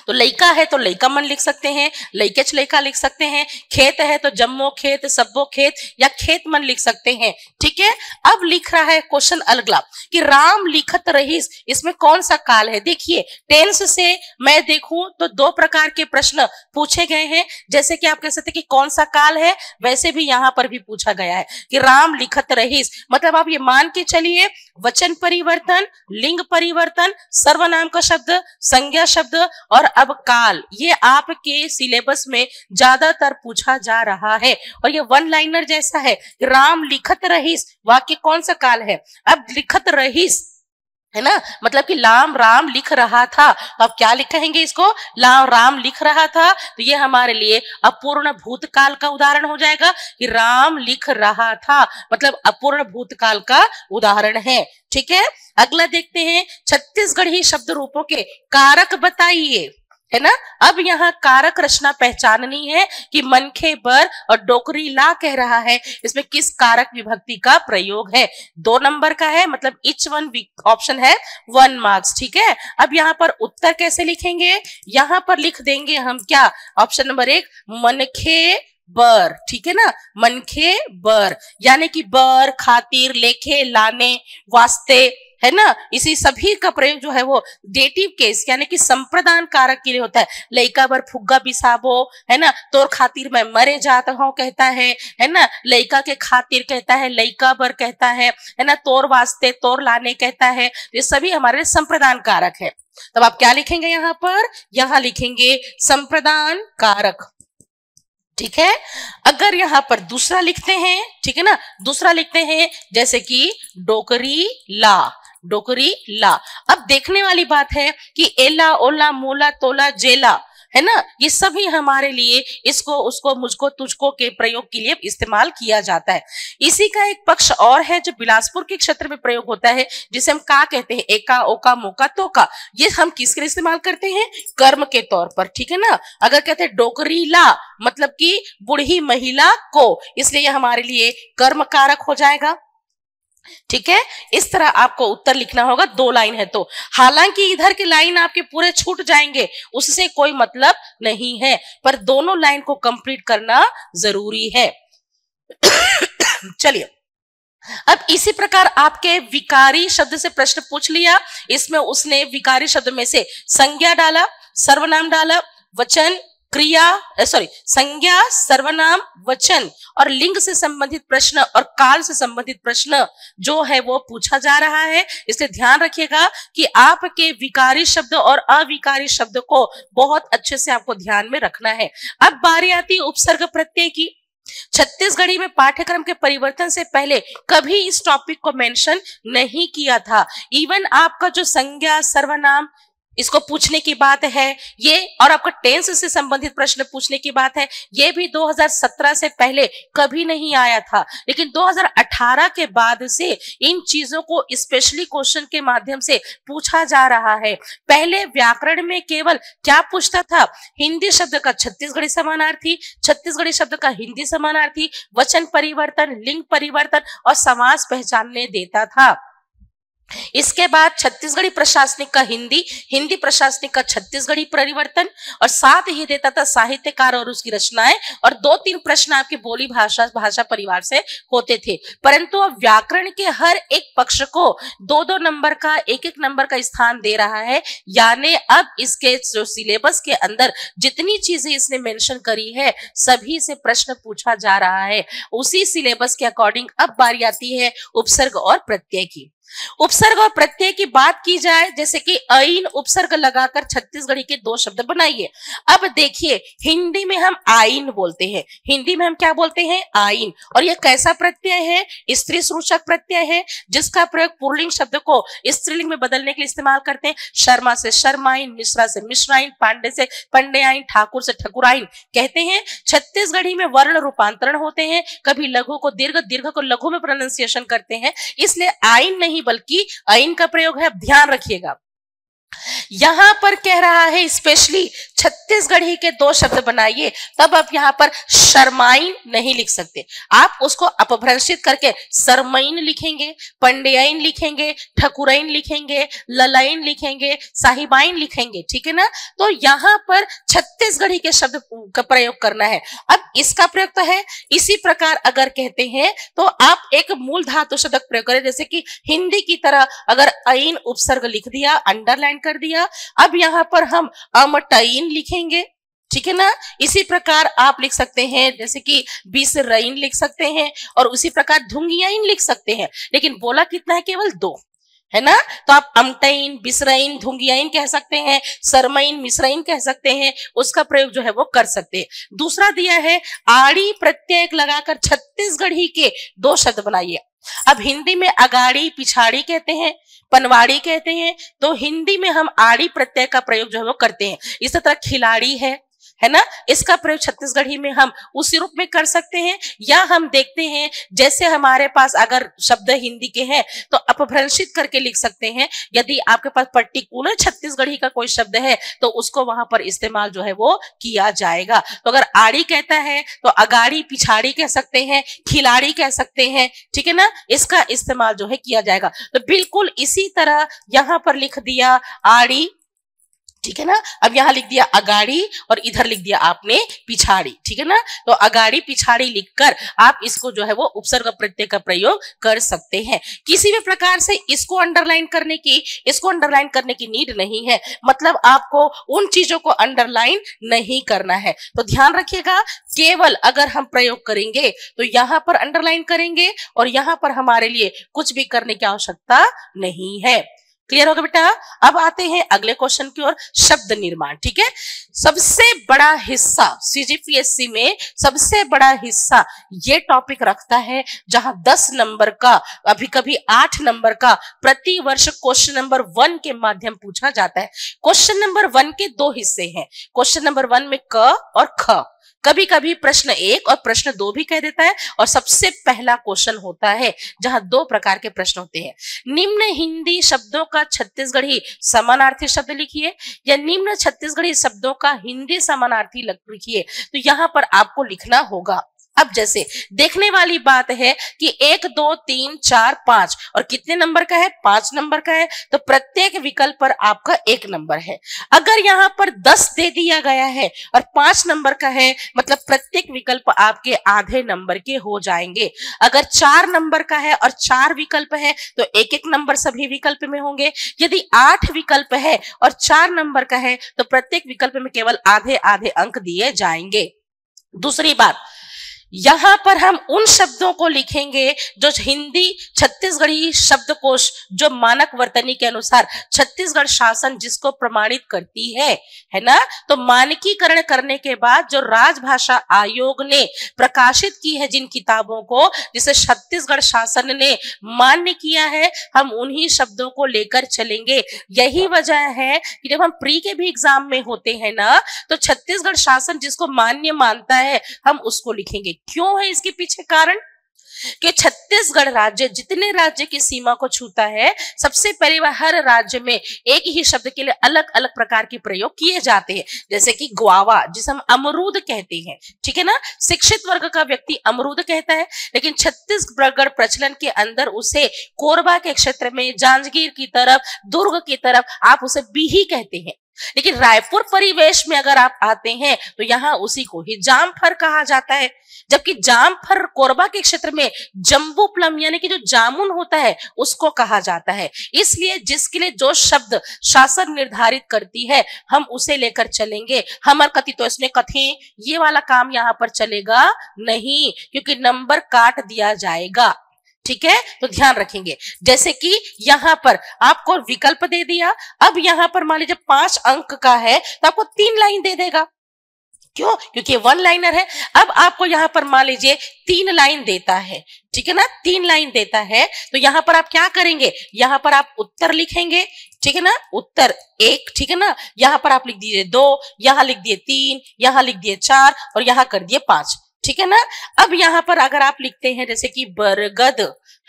तो लईका है तो लईका मन लिख सकते हैं लैकेच लैका लिख सकते हैं खेत है तो जम्मो खेत सब्बो खेत या खेत मन लिख सकते हैं ठीक है अब लिख रहा है क्वेश्चन अलगला कि राम लिखत रहीस इसमें कौन सा काल है देखिए टेंस से मैं देखूं तो दो प्रकार के प्रश्न पूछे गए हैं जैसे कि आप कह सकते कि कौन सा काल है वैसे भी यहां पर भी पूछा गया है कि राम लिखत रहीस मतलब आप ये मान के चलिए वचन परिवर्तन लिंग परिवर्तन सर्वनाम का शब्द संज्ञा शब्द और अब काल ये आपके सिलेबस में ज्यादातर पूछा जा रहा है और ये वन लाइनर जैसा है राम लिखत रहीस वाक्य कौन सा काल है अब लिखत रहीस है ना मतलब कि लाम राम लिख रहा था अब क्या लिखेंगे इसको लाम राम लिख रहा था तो ये हमारे लिए अपूर्ण भूतकाल का उदाहरण हो जाएगा कि राम लिख रहा था मतलब अपूर्ण भूतकाल का उदाहरण है ठीक है अगला देखते हैं छत्तीसगढ़ी शब्द रूपों के कारक बताइए है ना अब यहाँ कारक रचना पहचाननी है कि मनखे बर और डोकरी ला कह रहा है इसमें किस कारक विभक्ति का प्रयोग है दो नंबर का है मतलब इच वन ऑप्शन है वन मार्क्स ठीक है अब यहाँ पर उत्तर कैसे लिखेंगे यहाँ पर लिख देंगे हम क्या ऑप्शन नंबर एक मनखे बर ठीक है ना मनखे बर यानी कि बर खातिर लेखे लाने वास्ते है ना इसी सभी का प्रयोग जो है वो डेटिव केस यानी कि संप्रदान कारक के लिए होता है लयिका बर फुग्गा बिसाबो है ना तोर खातिर मैं मरे जाता हूँ कहता है है ना लयिका के खातिर कहता है लयिका बर कहता है है ना तोर वास्ते तोर लाने कहता है तो ये सभी हमारे संप्रदान कारक है तब आप क्या लिखेंगे यहाँ पर यहाँ लिखेंगे संप्रदान कारक ठीक है अगर यहाँ पर दूसरा लिखते हैं ठीक है ना दूसरा लिखते हैं जैसे कि डोकरी ला डोकरी ला अब देखने वाली बात है कि एला ओला मोला तोला जेला है ना ये सभी हमारे लिए इसको उसको मुझको तुझको के प्रयोग के लिए इस्तेमाल किया जाता है इसी का एक पक्ष और है जो बिलासपुर के क्षेत्र में प्रयोग होता है जिसे हम का कहते हैं एका ओका मोका का ये हम किसके लिए इस्तेमाल करते हैं कर्म के तौर पर ठीक है ना अगर कहते हैं डोकरी ला मतलब कि बूढ़ी महिला को इसलिए हमारे लिए कर्म कारक हो जाएगा ठीक है इस तरह आपको उत्तर लिखना होगा दो लाइन है तो हालांकि इधर की लाइन आपके पूरे छूट जाएंगे उससे कोई मतलब नहीं है पर दोनों लाइन को कंप्लीट करना जरूरी है *coughs* चलिए अब इसी प्रकार आपके विकारी शब्द से प्रश्न पूछ लिया इसमें उसने विकारी शब्द में से संज्ञा डाला सर्वनाम डाला वचन क्रिया सॉरी संज्ञा सर्वनाम वचन और लिंग से संबंधित प्रश्न और काल से संबंधित प्रश्न जो है वो पूछा जा रहा है इसलिए ध्यान रखिएगा कि आपके विकारी शब्द और अविकारी शब्द को बहुत अच्छे से आपको ध्यान में रखना है अब बारी आती उपसर्ग प्रत्यय की छत्तीसगढ़ी में पाठ्यक्रम के परिवर्तन से पहले कभी इस टॉपिक को मेंशन नहीं किया था इवन आपका जो संज्ञा सर्वनाम इसको पूछने की बात है ये और आपका टेंस से संबंधित प्रश्न पूछने की बात है ये भी 2017 से पहले कभी नहीं आया था लेकिन 2018 के बाद से इन चीजों को स्पेशली क्वेश्चन के माध्यम से पूछा जा रहा है पहले व्याकरण में केवल क्या पूछता था हिंदी शब्द का छत्तीसगढ़ी समानार्थी छत्तीसगढ़ी शब्द का हिंदी समानार्थी वचन परिवर्तन लिंग परिवर्तन और समाज पहचानने देता था इसके बाद छत्तीसगढ़ी प्रशासनिक का हिंदी हिंदी प्रशासनिक का छत्तीसगढ़ी परिवर्तन और साथ ही देता था साहित्यकार और उसकी रचनाएं और दो तीन प्रश्न आपके बोली भाषा भाषा परिवार से होते थे परंतु अब व्याकरण के हर एक पक्ष को दो दो नंबर का एक एक नंबर का स्थान दे रहा है यानी अब इसके जो सिलेबस के अंदर जितनी चीजें इसने मेंशन करी है सभी से प्रश्न पूछा जा रहा है उसी सिलेबस के अकॉर्डिंग अब बारी आती है उपसर्ग और प्रत्यय की उपसर्ग और प्रत्यय की बात की जाए जैसे कि आईन उपसर्ग लगाकर छत्तीसगढ़ी के दो शब्द बनाइए अब देखिए हिंदी में हम आइन बोलते हैं हिंदी में हम क्या बोलते हैं आइन और यह कैसा प्रत्यय है स्त्री सूचक प्रत्यय है जिसका प्रयोग पुरलिंग शब्द को स्त्रीलिंग में बदलने के लिए इस्तेमाल करते हैं शर्मा से शर्माइन मिश्रा से मिश्राइन पांडे से पंडेआइन ठाकुर से ठकुराइन कहते हैं छत्तीसगढ़ी में वर्ण रूपांतरण होते हैं कभी लघु को दीर्घ दीर्घ को लघु में प्रोनाउंसिएशन करते हैं इसलिए आइन नहीं बल्कि आइन का प्रयोग है ध्यान रखिएगा यहां पर कह रहा है स्पेशली छत्तीसगढ़ी के दो शब्द बनाइए तब आप यहां पर शर्माइन नहीं लिख सकते आप उसको अपभ्रंशित करके सरमइन लिखेंगे पंड्याइन लिखेंगे ठकुराइन लिखेंगे ललाइन लिखेंगे साहिबाइन लिखेंगे ठीक है ना तो यहां पर छत्तीसगढ़ी के शब्द का प्रयोग करना है अब इसका प्रयोग तो है इसी प्रकार अगर कहते हैं तो आप एक मूल धातु शब्द प्रयोग करें जैसे कि हिंदी की तरह अगर ऐन उपसर्ग लिख दिया अंडरलाइन कर दिया अब यहाँ पर हम अमटाइन लिखेंगे ठीक है ना इसी प्रकार आप लिख सकते हैं जैसे कि बीस रईन लिख सकते हैं और उसी प्रकार धुंगियाइन लिख सकते हैं लेकिन बोला कितना है केवल दो है ना तो आप अमटाइन बिसराइन धुंगियाइन कह सकते हैं सरमाइन मिसराइन कह सकते हैं उसका प्रयोग जो है वो कर सकते हैं दूसरा दिया है आड़ी प्रत्यय लगाकर छत्तीसगढ़ी के दो शब्द बनाइए अब हिंदी में अगाड़ी पिछाड़ी कहते हैं पनवाड़ी कहते हैं तो हिंदी में हम आड़ी प्रत्यय का प्रयोग जो है वो करते हैं इस तरह खिलाड़ी है है ना इसका प्रयोग छत्तीसगढ़ी में हम उसी रूप में कर सकते हैं या हम देखते हैं जैसे हमारे पास अगर शब्द हिंदी के हैं तो अपभ्रंशित करके लिख सकते हैं यदि आपके पास पर्टिकुलर छत्तीसगढ़ी का कोई शब्द है तो उसको वहां पर इस्तेमाल जो है वो किया जाएगा तो अगर आड़ी कहता है तो अगाड़ी पिछाड़ी कह सकते हैं खिलाड़ी कह सकते हैं ठीक है ना इसका इस्तेमाल जो है किया जाएगा तो बिल्कुल इसी तरह यहां पर लिख दिया आड़ी ठीक है ना अब यहाँ लिख दिया अगाड़ी और इधर लिख दिया आपने पिछाड़ी ठीक है ना तो अगाड़ी पिछाड़ी लिखकर आप इसको जो है वो उपसर्ग प्रत्यय का प्रयोग कर सकते हैं किसी भी प्रकार से इसको अंडरलाइन करने की इसको अंडरलाइन करने की नीड नहीं है मतलब आपको उन चीजों को अंडरलाइन नहीं करना है तो ध्यान रखिएगा केवल अगर हम प्रयोग करेंगे तो यहाँ पर अंडरलाइन करेंगे और यहाँ पर हमारे लिए कुछ भी करने की आवश्यकता नहीं है क्लियर होगा बेटा अब आते हैं अगले क्वेश्चन की ओर शब्द निर्माण ठीक है सबसे बड़ा हिस्सा सीजीपीएससी में सबसे बड़ा हिस्सा ये टॉपिक रखता है जहां 10 नंबर का अभी कभी 8 नंबर का प्रति वर्ष क्वेश्चन नंबर वन के माध्यम पूछा जाता है क्वेश्चन नंबर वन के दो हिस्से हैं क्वेश्चन नंबर वन में क और ख कभी कभी प्रश्न एक और प्रश्न दो भी कह देता है और सबसे पहला क्वेश्चन होता है जहां दो प्रकार के प्रश्न होते हैं निम्न हिंदी शब्दों का छत्तीसगढ़ी समानार्थी शब्द लिखिए या निम्न छत्तीसगढ़ी शब्दों का हिंदी समानार्थी लिखिए तो यहां पर आपको लिखना होगा अब जैसे देखने वाली बात है कि एक दो तीन चार पांच और कितने नंबर का है पांच नंबर का है तो प्रत्येक विकल्प पर आपका एक नंबर है अगर यहाँ पर दस दे दिया गया है और पांच नंबर का है मतलब प्रत्येक विकल्प आपके आधे नंबर के हो जाएंगे अगर चार नंबर का है और चार विकल्प है तो एक एक नंबर सभी विकल्प में होंगे यदि आठ विकल्प है और चार नंबर का है तो प्रत्येक विकल्प में केवल आधे आधे अंक दिए जाएंगे दूसरी बात यहां पर हम उन शब्दों को लिखेंगे जो हिंदी छत्तीसगढ़ी शब्दकोश जो मानक वर्तनी के अनुसार छत्तीसगढ़ शासन जिसको प्रमाणित करती है है ना तो मानकीकरण करने के बाद जो राजभाषा आयोग ने प्रकाशित की है जिन किताबों को जिसे छत्तीसगढ़ शासन ने मान्य किया है हम उन्हीं शब्दों को लेकर चलेंगे यही वजह है कि जब हम प्री के भी एग्जाम में होते हैं ना तो छत्तीसगढ़ शासन जिसको मान्य मानता है हम उसको लिखेंगे क्यों है इसके पीछे कारण कि छत्तीसगढ़ राज्य जितने राज्य की सीमा को छूता है सबसे पहले हर राज्य में एक ही शब्द के लिए अलग अलग प्रकार के प्रयोग किए जाते हैं जैसे कि ग्वावा जिसे हम अमरूद कहते हैं ठीक है ना शिक्षित वर्ग का व्यक्ति अमरूद कहता है लेकिन छत्तीसगढ़ प्रचलन के अंदर उसे कोरबा के क्षेत्र में जांजगीर की तरफ दुर्ग की तरफ आप उसे बीही कहते हैं लेकिन रायपुर परिवेश में अगर आप आते हैं तो यहाँ उसी को ही जामफर कहा जाता है जबकि जामफर कोरबा के क्षेत्र में जम्बू प्लम यानी कि जो जामुन होता है उसको कहा जाता है इसलिए जिसके लिए जो शब्द शासन निर्धारित करती है हम उसे लेकर चलेंगे हमर कति तो इसमें कथे ये वाला काम यहाँ पर चलेगा नहीं क्योंकि नंबर काट दिया जाएगा ठीक है तो ध्यान रखेंगे जैसे कि यहां पर आपको विकल्प दे दिया अब यहां पर मान लीजिए पांच अंक का है तो आपको तीन लाइन दे देगा क्यों क्योंकि वन लाइनर है अब आपको यहां पर मान लीजिए तीन लाइन देता है ठीक है ना तीन लाइन देता है तो यहां पर आप क्या करेंगे यहां पर आप उत्तर लिखेंगे ठीक है ना उत्तर एक ठीक है ना यहां पर आप लिख दीजिए दो यहां लिख दिए तीन यहां लिख दिए चार और यहां कर दिए पांच ठीक है ना अब यहाँ पर अगर आप लिखते हैं जैसे कि बरगद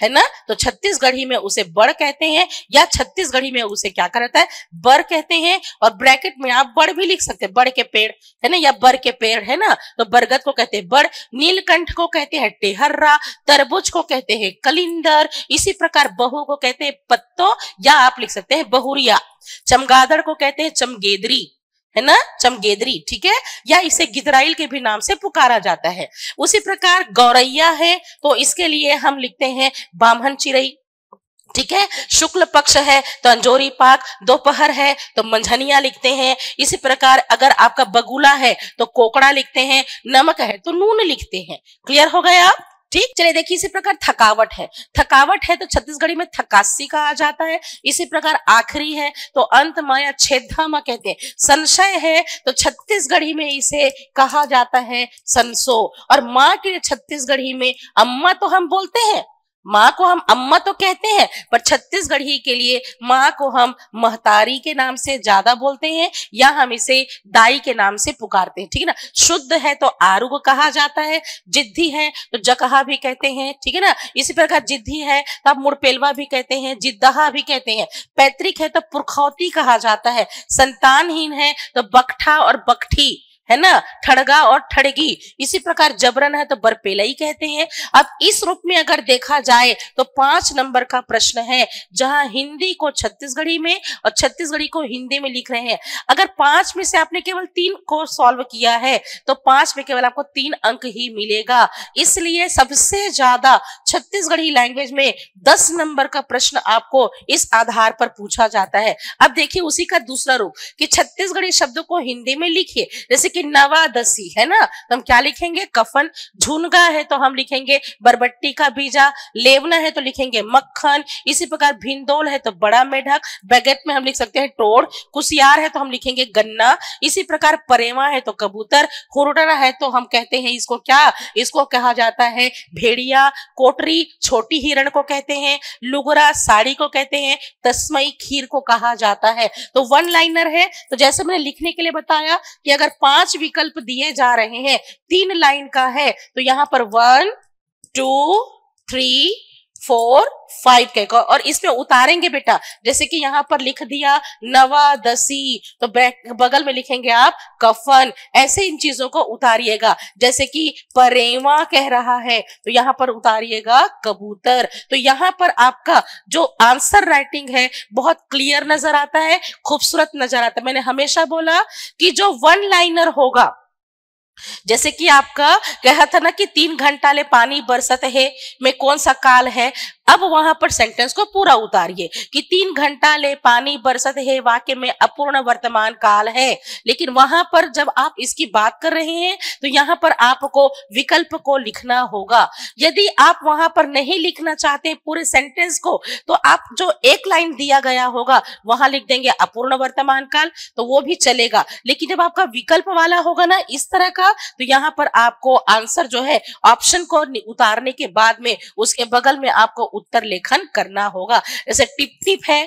है ना तो छत्तीसगढ़ी में उसे बड़ कहते हैं या छत्तीसगढ़ी में उसे क्या करता है बर कहते हैं और ब्रैकेट में आप बड़ भी लिख सकते हैं बड़ के पेड़ है ना या बर के पेड़ है ना तो बरगद को कहते हैं बड़ नीलकंठ को कहते हैं टेहर्रा तरबुज को कहते हैं कलिंदर इसी प्रकार बहू को कहते हैं पत्तो या आप लिख सकते हैं बहुरिया चमगादड़ को कहते हैं चमगेदरी है ना चमगेदरी ठीक है या इसे गिदराइल के भी नाम से पुकारा जाता है उसी प्रकार गौरैया है तो इसके लिए हम लिखते हैं बामहन चिरई ठीक है शुक्ल पक्ष है तो अंजोरी पाक दोपहर है तो मंझनिया लिखते हैं इसी प्रकार अगर आपका बगुला है तो कोकड़ा लिखते हैं नमक है तो नून लिखते हैं क्लियर हो गया आप ठीक चलिए देखिए इसी प्रकार थकावट है थकावट है तो छत्तीसगढ़ी में थकासी का आ जाता है इसी प्रकार आखिरी है तो अंत माया छेदामा कहते हैं संशय है तो छत्तीसगढ़ी में इसे कहा जाता है संसो और माँ के लिए छत्तीसगढ़ी में अम्मा तो हम बोलते हैं माँ को हम अम्मा तो कहते हैं पर छत्तीसगढ़ी के लिए माँ को हम महतारी के नाम से ज्यादा बोलते हैं या हम इसे दाई के नाम से पुकारते हैं ठीक है ना शुद्ध है तो आरुग कहा जाता है जिद्दी है तो जकहा भी कहते हैं ठीक है ना इसी प्रकार जिद्दी है तो आप मुड़पेलवा भी कहते हैं जिद्दहा भी कहते हैं पैतृक है तो पुरखौती कहा जाता है संतानहीन है तो बकठा और बकठी है ना ठड़गा और ठड़गी इसी प्रकार जबरन है तो ही कहते हैं अब इस रूप में अगर देखा जाए तो पांच नंबर का प्रश्न है जहां हिंदी को छत्तीसगढ़ी में और छत्तीसगढ़ी को हिंदी में लिख रहे हैं अगर पांच में से आपने केवल तीन को सॉल्व किया है तो पांच में केवल आपको तीन अंक ही मिलेगा इसलिए सबसे ज्यादा छत्तीसगढ़ी लैंग्वेज में दस नंबर का प्रश्न आपको इस आधार पर पूछा जाता है अब देखिए उसी का दूसरा रूप कि छत्तीसगढ़ी शब्द को हिंदी में लिखिए जैसे कि नवादसी है ना तो हम क्या लिखेंगे कफन झुनगा है तो हम लिखेंगे बरबट्टी का बीजा लेवना है तो लिखेंगे मक्खन इसी प्रकार भिंदोल है तो बड़ा मेढक बैगेट में हम लिख सकते हैं टोड़ कुशियार है तो हम लिखेंगे गन्ना इसी प्रकार परेवा है तो कबूतर हुरडरा है तो हम कहते हैं इसको क्या इसको कहा जाता है भेड़िया कोट पटरी छोटी हिरण को कहते हैं लुगरा साड़ी को कहते हैं तस्मई खीर को कहा जाता है तो वन लाइनर है तो जैसे मैंने लिखने के लिए बताया कि अगर पांच विकल्प दिए जा रहे हैं तीन लाइन का है तो यहां पर one two three four five कहकर और इसमें उतारेंगे बेटा जैसे कि यहाँ पर लिख दिया नवा दसी तो बगल में लिखेंगे आप कफन ऐसे इन चीजों को उतारिएगा जैसे कि परेवा कह रहा है तो यहाँ पर उतारिएगा कबूतर तो यहाँ पर आपका जो आंसर राइटिंग है बहुत क्लियर नजर आता है खूबसूरत नजर आता है मैंने हमेशा बोला कि जो वन लाइनर होगा जैसे कि आपका कहा था ना कि तीन घंटा ले पानी बरसत है में कौन सा काल है अब वहां पर सेंटेंस को पूरा उतारिए कि तीन घंटा ले पानी बरसत है वाक्य में अपूर्ण वर्तमान काल है लेकिन वहां पर जब आप इसकी बात कर रहे हैं तो यहाँ पर आपको विकल्प को लिखना होगा यदि आप वहां पर नहीं लिखना चाहते पूरे सेंटेंस को तो आप जो एक लाइन दिया गया होगा वहां लिख देंगे अपूर्ण वर्तमान काल तो वो भी चलेगा लेकिन जब आपका विकल्प वाला होगा ना इस तरह का तो यहाँ पर आपको आंसर जो है ऑप्शन को उतारने के बाद में उसके बगल में आपको उत्तर लेखन करना होगा जैसे टिप टिप है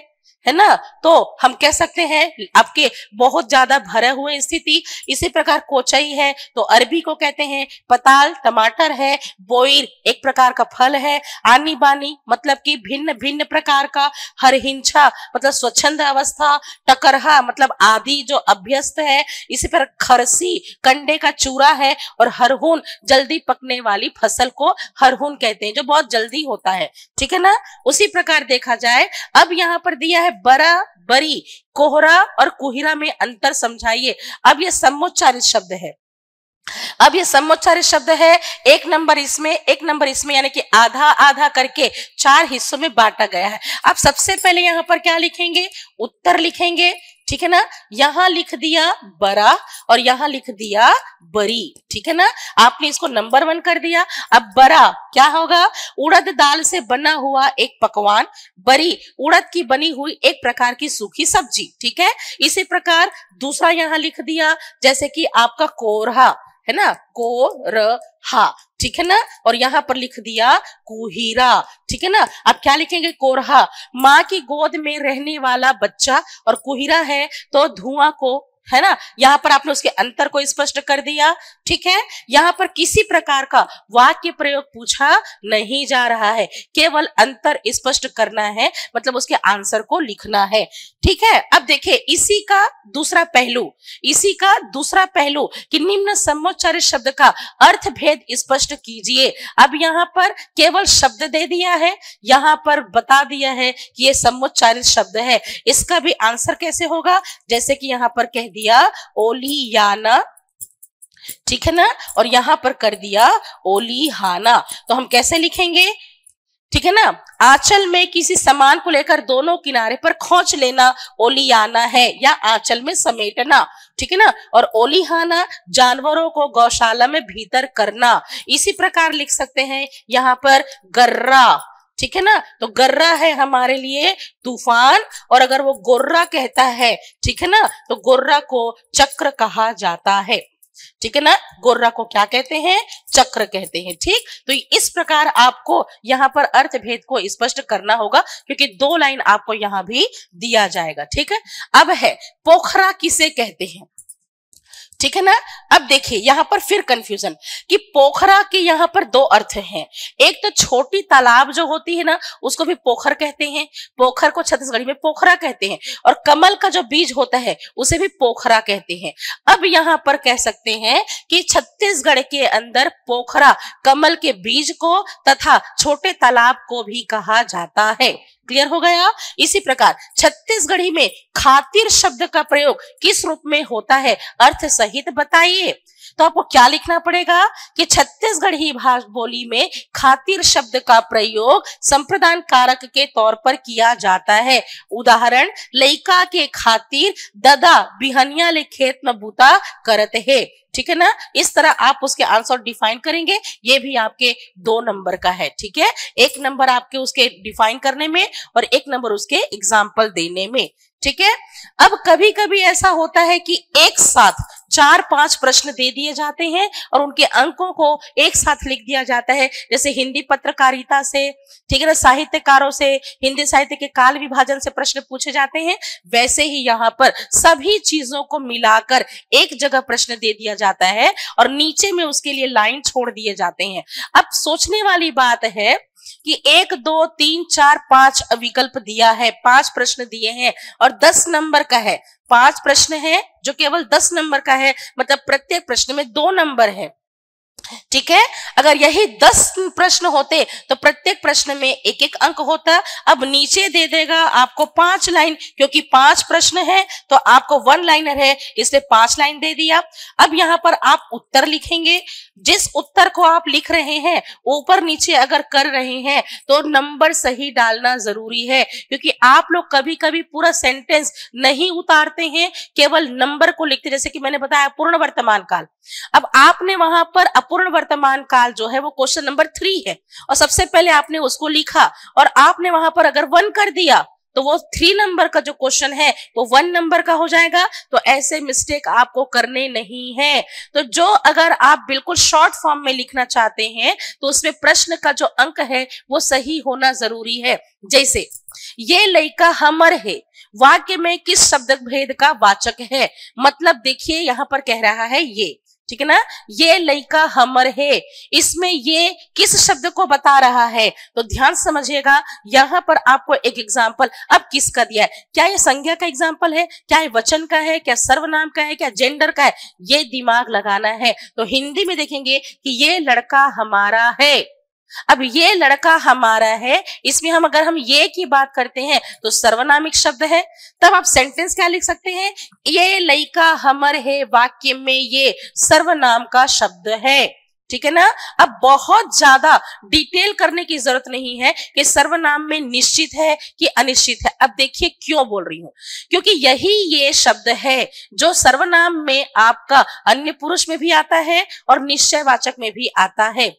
है ना तो हम कह सकते हैं आपके बहुत ज्यादा भरे हुए स्थिति इसी प्रकार कोचई है तो अरबी को कहते हैं पताल टमाटर है बोईर एक प्रकार का फल है आनी बानी मतलब कि भिन्न भिन्न प्रकार का हरहिंसा मतलब स्वच्छंद अवस्था टकरहा मतलब आदि जो अभ्यस्त है इसी पर खरसी कंडे का चूरा है और हरहुन जल्दी पकने वाली फसल को हरहुन कहते हैं जो बहुत जल्दी होता है ठीक है ना उसी प्रकार देखा जाए अब यहाँ पर दिया है बरा बरी कोहरा और कुहिरा में अंतर समझाइए अब ये समोच्चारित शब्द है अब ये समोच्चारित शब्द है एक नंबर इसमें एक नंबर इसमें यानी कि आधा आधा करके चार हिस्सों में बांटा गया है अब सबसे पहले यहां पर क्या लिखेंगे उत्तर लिखेंगे ठीक है ना यहां लिख दिया बरा और यहां लिख दिया बरी ठीक है ना आपने इसको नंबर वन कर दिया अब बरा क्या होगा उड़द दाल से बना हुआ एक पकवान बरी उड़द की बनी हुई एक प्रकार की सूखी सब्जी ठीक है इसी प्रकार दूसरा यहां लिख दिया जैसे कि आपका कोरहा है ना को र हा ठीक है ना और यहाँ पर लिख दिया कुहिरा ठीक है ना आप क्या लिखेंगे कोरहा माँ की गोद में रहने वाला बच्चा और कुहिरा है तो धुआं को है ना यहाँ पर आपने उसके अंतर को स्पष्ट कर दिया ठीक है यहाँ पर किसी प्रकार का वाक्य प्रयोग पूछा नहीं जा रहा है केवल अंतर स्पष्ट करना है मतलब उसके आंसर को लिखना है ठीक है अब देखिए इसी का दूसरा पहलू इसी का दूसरा पहलू कि निम्न समोच्चारित शब्द का अर्थ भेद स्पष्ट कीजिए अब यहाँ पर केवल शब्द दे दिया है यहाँ पर बता दिया है कि ये समोच्चारित शब्द है इसका भी आंसर कैसे होगा जैसे कि यहाँ पर कह दिया ओलियाना ठीक है ना और यहां पर कर दिया ओलिहाना तो हम कैसे लिखेंगे ठीक है ना आंचल में किसी सामान को लेकर दोनों किनारे पर खोच लेना ओलियाना है या आंचल में समेटना ठीक है ना और ओलिहाना जानवरों को गौशाला में भीतर करना इसी प्रकार लिख सकते हैं यहाँ पर गर्रा ठीक है ना तो गर्रा है हमारे लिए तूफान और अगर वो गोर्रा कहता है ठीक है ना तो गोर्रा को चक्र कहा जाता है ठीक है ना गोर्रा को क्या कहते हैं चक्र कहते हैं ठीक तो इस प्रकार आपको यहाँ पर अर्थ भेद को स्पष्ट करना होगा क्योंकि दो लाइन आपको यहाँ भी दिया जाएगा ठीक है अब है पोखरा किसे कहते हैं ठीक है ना अब देखिए यहां पर फिर कंफ्यूजन कि पोखरा के यहाँ पर दो अर्थ हैं एक तो छोटी तालाब जो होती है ना उसको भी पोखर कहते हैं पोखर को छत्तीसगढ़ी में पोखरा कहते हैं और कमल का जो बीज होता है उसे भी पोखरा कहते हैं अब यहाँ पर कह सकते हैं कि छत्तीसगढ़ के अंदर पोखरा कमल के बीज को तथा छोटे तालाब को भी कहा जाता है क्लियर हो गया इसी प्रकार छत्तीसगढ़ी में खातिर शब्द का प्रयोग किस रूप में होता है अर्थ सहित बताइए तो आपको क्या लिखना पड़ेगा कि छत्तीसगढ़ी भाषा बोली में खातिर शब्द का प्रयोग संप्रदान कारक के तौर पर किया जाता है उदाहरण लैका के खातिर ददा बिहनिया ले खेत में बूता करते हैं ठीक है ना इस तरह आप उसके आंसर डिफाइन करेंगे ये भी आपके दो नंबर का है ठीक है एक नंबर आपके उसके डिफाइन करने में और एक नंबर उसके एग्जाम्पल देने में ठीक है अब कभी कभी ऐसा होता है कि एक साथ चार पांच प्रश्न दे दिए जाते हैं और उनके अंकों को एक साथ लिख दिया जाता है जैसे हिंदी पत्रकारिता से ठीक है ना साहित्यकारों से हिंदी साहित्य के काल विभाजन से प्रश्न पूछे जाते हैं वैसे ही यहाँ पर सभी चीजों को मिलाकर एक जगह प्रश्न दे दिया जाता है और नीचे में उसके लिए लाइन छोड़ दिए जाते हैं अब सोचने वाली बात है कि एक दो तीन चार पांच विकल्प दिया है पांच प्रश्न दिए हैं और दस नंबर का है पांच प्रश्न है जो केवल दस नंबर का है मतलब प्रत्येक प्रश्न में दो नंबर है ठीक है अगर यही दस प्रश्न होते तो प्रत्येक प्रश्न में एक एक अंक होता अब नीचे दे देगा आपको पांच लाइन क्योंकि पांच प्रश्न है तो आपको वन लाइनर है इसलिए पांच लाइन दे दिया अब यहाँ पर आप उत्तर लिखेंगे जिस उत्तर को आप लिख रहे हैं ऊपर नीचे अगर कर रहे हैं तो नंबर सही डालना जरूरी है क्योंकि आप लोग कभी कभी पूरा सेंटेंस नहीं उतारते हैं केवल नंबर को लिखते जैसे कि मैंने बताया पूर्ण वर्तमान काल अब आपने वहां पर अपूर्ण पूर्ण वर्तमान काल जो है वो क्वेश्चन नंबर थ्री है और सबसे पहले आपने उसको लिखा और आपने वहां पर अगर वन कर दिया तो वो थ्री नंबर का जो क्वेश्चन है वो वन नंबर का हो जाएगा तो ऐसे मिस्टेक आपको करने नहीं है तो जो अगर आप बिल्कुल शॉर्ट फॉर्म में लिखना चाहते हैं तो उसमें प्रश्न का जो अंक है वो सही होना जरूरी है जैसे ये लड़का हमर है वाक्य में किस शब्द भेद का वाचक है मतलब देखिए यहां पर कह रहा है ये ठीक है ना ये लड़का हमर है इसमें ये किस शब्द को बता रहा है तो ध्यान समझिएगा यहां पर आपको एक एग्जाम्पल अब किसका दिया है क्या ये संज्ञा का एग्जाम्पल है क्या ये वचन का है क्या सर्वनाम का है क्या जेंडर का है ये दिमाग लगाना है तो हिंदी में देखेंगे कि ये लड़का हमारा है अब ये लड़का हमारा है इसमें हम अगर हम ये की बात करते हैं तो सर्वनामिक शब्द है तब आप सेंटेंस क्या लिख सकते हैं ये लड़का हमर है वाक्य में ये सर्वनाम का शब्द है ठीक है ना अब बहुत ज्यादा डिटेल करने की जरूरत नहीं है कि सर्वनाम में निश्चित है कि अनिश्चित है अब देखिए क्यों बोल रही हूं क्योंकि यही ये शब्द है जो सर्वनाम में आपका अन्य पुरुष में भी आता है और निश्चयवाचक में भी आता है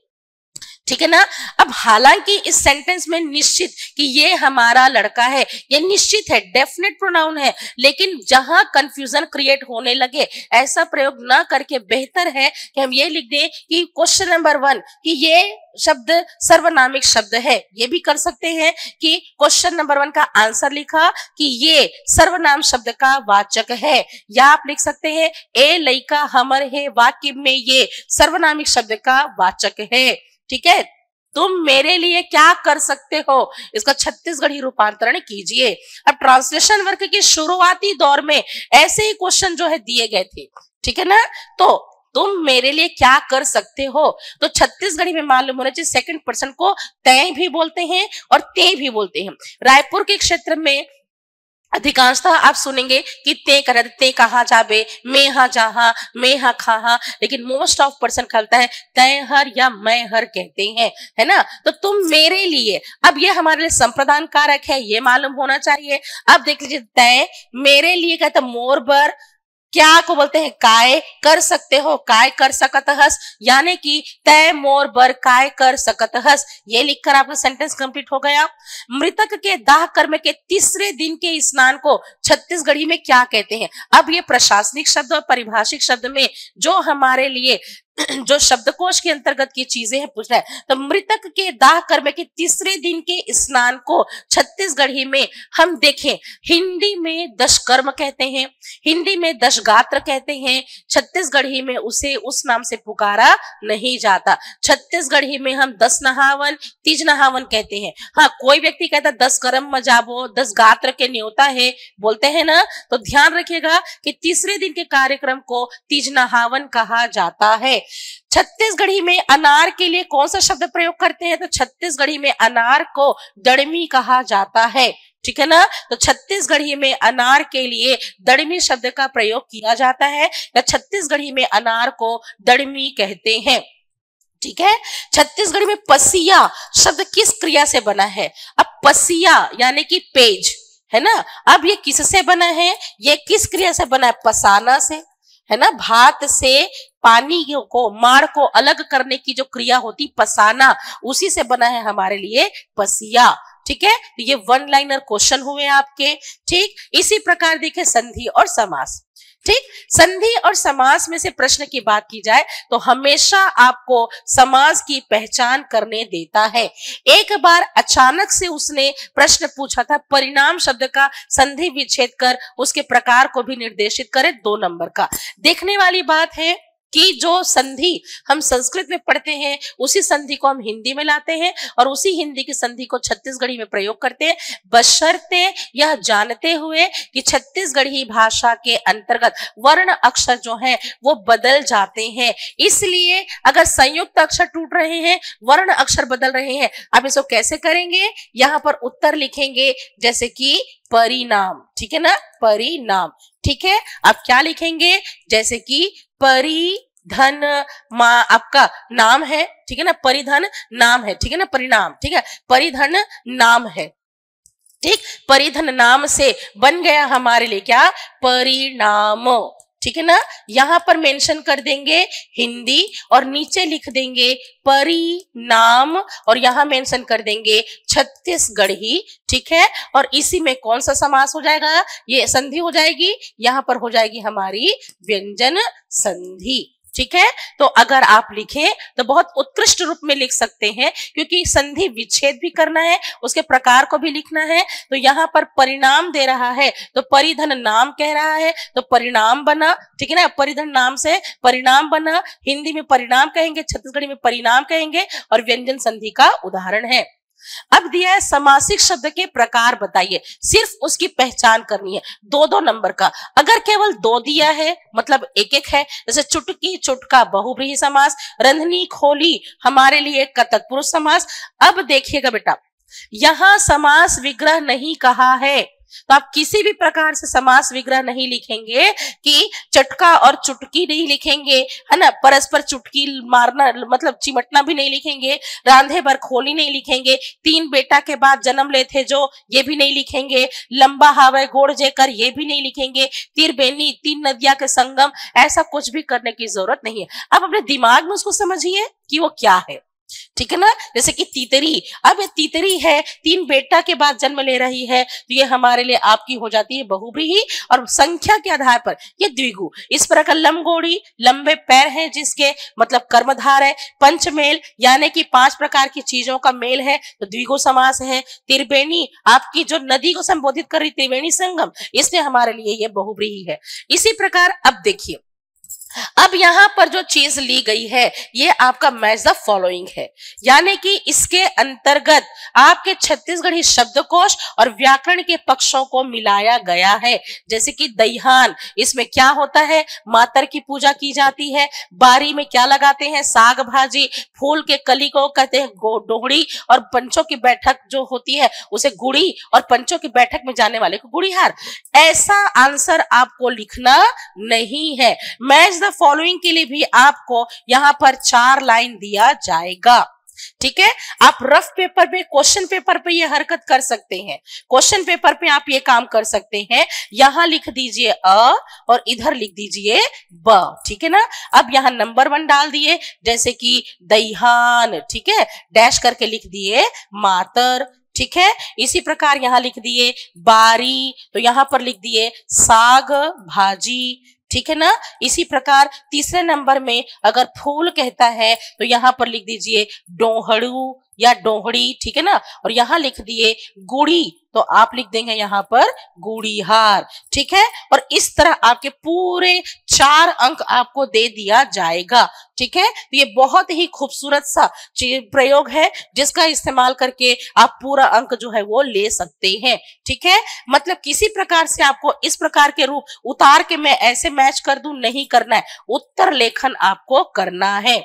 ठीक है ना अब हालांकि इस सेंटेंस में निश्चित कि ये हमारा लड़का है ये निश्चित है डेफिनेट प्रोनाउन है लेकिन जहां कंफ्यूजन क्रिएट होने लगे ऐसा प्रयोग ना करके बेहतर है कि हम ये लिख दें कि क्वेश्चन नंबर वन कि ये शब्द सर्वनामिक शब्द है ये भी कर सकते हैं कि क्वेश्चन नंबर वन का आंसर लिखा कि ये सर्वनाम शब्द का वाचक है या आप लिख सकते हैं ए लैका हमर है वाक्य में ये सर्वनामिक शब्द का वाचक है ठीक है तुम मेरे लिए क्या कर सकते हो इसका छत्तीसगढ़ी रूपांतरण कीजिए अब ट्रांसलेशन वर्क के शुरुआती दौर में ऐसे ही क्वेश्चन जो है दिए गए थे ठीक है ना तो तुम मेरे लिए क्या कर सकते हो तो छत्तीसगढ़ी में मालूम होना चाहिए सेकंड पर्सन को तय भी बोलते हैं और ते भी बोलते हैं रायपुर के क्षेत्र में अधिकांशतः आप सुनेंगे कि ते करत ते कहा जाबे मैं हा जहा मैं हा खाहा लेकिन मोस्ट ऑफ पर्सन कहता है तय हर या मैं हर कहते हैं है ना तो तुम मेरे लिए अब ये हमारे लिए संप्रदान कारक है ये मालूम होना चाहिए अब देख लीजिए तय मेरे लिए कहता मोर बर क्या को बोलते हैं काय कर सकते हो काय कर सकत हस यानी कि तय मोर बर काय कर सकत हस ये लिखकर आपका सेंटेंस कंप्लीट हो गया मृतक के दाह कर्म के तीसरे दिन के स्नान को छत्तीसगढ़ी में क्या कहते हैं अब ये प्रशासनिक शब्द और परिभाषिक शब्द में जो हमारे लिए *clears throat* जो शब्दकोश के अंतर्गत की चीजें हैं पूछना है तो मृतक के दाह कर्म के तीसरे दिन के स्नान को छत्तीसगढ़ी में हम देखें हिंदी में दश कर्म कहते हैं हिंदी में दश गात्र कहते हैं छत्तीसगढ़ी में उसे उस नाम से पुकारा नहीं जाता छत्तीसगढ़ी में हम दस नहावन तीज नहावन कहते हैं हाँ कोई व्यक्ति कहता दस कर्म मजाबो दस गात्र के न्योता है बोलते हैं ना तो ध्यान रखिएगा कि तीसरे दिन के कार्यक्रम को तीज नहावन कहा जाता है छत्तीसगढ़ी में अनार के लिए कौन सा शब्द प्रयोग करते हैं तो छत्तीसगढ़ी में अनार को दड़मी कहा जाता है ठीक है ना तो छत्तीसगढ़ी में अनार के लिए दड़मी शब्द का प्रयोग किया जाता है या छत्तीसगढ़ी में अनार को दड़मी कहते हैं ठीक है छत्तीसगढ़ में पसिया शब्द किस क्रिया से बना है अब पसिया यानी कि पेज है ना अब ये किससे बना है ये किस क्रिया से बना है पसाना से है ना भात से पानी को माड़ को अलग करने की जो क्रिया होती पसाना उसी से बना है हमारे लिए पसिया ठीक है तो ये वन लाइनर क्वेश्चन हुए आपके ठीक इसी प्रकार देखे संधि और समास ठीक संधि और समास में से प्रश्न की बात की जाए तो हमेशा आपको समास की पहचान करने देता है एक बार अचानक से उसने प्रश्न पूछा था परिणाम शब्द का संधि विच्छेद कर उसके प्रकार को भी निर्देशित करे दो नंबर का देखने वाली बात है की जो संधि हम संस्कृत में पढ़ते हैं उसी संधि को हम हिंदी में लाते हैं और उसी हिंदी की संधि को छत्तीसगढ़ी में प्रयोग करते हैं बशर्ते यह जानते हुए कि छत्तीसगढ़ी भाषा के अंतर्गत वर्ण अक्षर जो हैं वो बदल जाते हैं इसलिए अगर संयुक्त अक्षर टूट रहे हैं वर्ण अक्षर बदल रहे हैं आप इसको कैसे करेंगे यहाँ पर उत्तर लिखेंगे जैसे कि परिणाम ठीक है ना परिणाम ठीक है अब क्या लिखेंगे जैसे कि परी धन माँ आपका नाम है ठीक है ना परिधन नाम है ठीक है ना परिणाम ठीक है परिधन नाम है ठीक परिधन नाम से बन गया हमारे लिए क्या परिणाम ठीक है ना यहां पर मेंशन कर देंगे हिंदी और नीचे लिख देंगे परिणाम और यहां मेंशन कर देंगे छत्तीसगढ़ ही ठीक है और इसी में कौन सा समास हो जाएगा ये संधि हो जाएगी यहां पर हो जाएगी हमारी व्यंजन संधि ठीक है तो अगर आप लिखें तो बहुत उत्कृष्ट रूप में लिख सकते हैं क्योंकि संधि विच्छेद भी करना है उसके प्रकार को भी लिखना है तो यहाँ पर परिणाम दे रहा है तो परिधन नाम कह रहा है तो परिणाम बना ठीक है ना परिधन नाम से परिणाम बना हिंदी में परिणाम कहेंगे छत्तीसगढ़ी में परिणाम कहेंगे और व्यंजन संधि का उदाहरण है अब दिया है समासिक शब्द के प्रकार बताइए सिर्फ उसकी पहचान करनी है दो दो नंबर का अगर केवल दो दिया है मतलब एक एक है जैसे चुटकी चुटका बहुब्रीही समास रंधनी खोली हमारे लिए कथक पुरुष समास अब देखिएगा बेटा यहां समास विग्रह नहीं कहा है तो आप किसी भी प्रकार से समास विग्रह नहीं लिखेंगे कि चटका और चुटकी नहीं लिखेंगे है ना परस्पर चुटकी मारना मतलब चिमटना भी नहीं लिखेंगे रांधे भर खोली नहीं लिखेंगे तीन बेटा के बाद जन्म लेते जो ये भी नहीं लिखेंगे लंबा हावे गोड़ जेकर ये भी नहीं लिखेंगे तीर बेनी तीन नदिया के संगम ऐसा कुछ भी करने की जरूरत नहीं है आप अपने दिमाग में उसको समझिए कि वो क्या है ठीक है ना जैसे कि तीतरी अब तीतरी है तीन बेटा के बाद जन्म ले रही है तो ये हमारे लिए आपकी हो जाती है बहुब्रीही और संख्या के आधार पर ये द्विगु इस प्रकार का लंबोड़ी लंबे पैर है जिसके मतलब कर्मधार है पंचमेल यानी कि पांच प्रकार की चीजों का मेल है तो द्विगु समास है त्रिवेणी आपकी जो नदी को संबोधित कर रही त्रिवेणी संगम इसलिए हमारे लिए ये बहुब्रीही है इसी प्रकार अब देखिए अब यहां पर जो चीज ली गई है ये आपका मैच द फॉलोइंग है यानी कि इसके अंतर्गत आपके छत्तीसगढ़ी शब्दकोश और व्याकरण के पक्षों को मिलाया गया है जैसे कि दहान इसमें क्या होता है मातर की पूजा की जाती है बारी में क्या लगाते हैं साग भाजी फूल के कली को कहते हैं डोहड़ी और पंचों की बैठक जो होती है उसे गुड़ी और पंचों की बैठक में जाने वाले को गुड़ीहार ऐसा आंसर आपको लिखना नहीं है मैच द ना फॉलोइंग के लिए भी आपको यहाँ पर चार लाइन दिया जाएगा ठीक है आप रफ पेपर पे क्वेश्चन पेपर पे ये हरकत कर सकते हैं क्वेश्चन पेपर पे आप ये काम कर सकते हैं यहां लिख दीजिए अ और इधर लिख दीजिए ब ठीक है ना अब यहां नंबर वन डाल दिए जैसे कि दहान ठीक है डैश करके लिख दिए मातर ठीक है इसी प्रकार यहां लिख दिए बारी तो यहां पर लिख दिए साग भाजी ठीक है ना इसी प्रकार तीसरे नंबर में अगर फूल कहता है तो यहां पर लिख दीजिए डोहड़ू या डोहड़ी ठीक है ना और यहाँ लिख दिए गुड़ी तो आप लिख देंगे यहाँ पर गुड़ीहार ठीक है और इस तरह आपके पूरे चार अंक आपको दे दिया जाएगा ठीक है तो ये बहुत ही खूबसूरत सा प्रयोग है जिसका इस्तेमाल करके आप पूरा अंक जो है वो ले सकते हैं ठीक है मतलब किसी प्रकार से आपको इस प्रकार के रूप उतार के मैं ऐसे मैच कर दू नहीं करना है उत्तर लेखन आपको करना है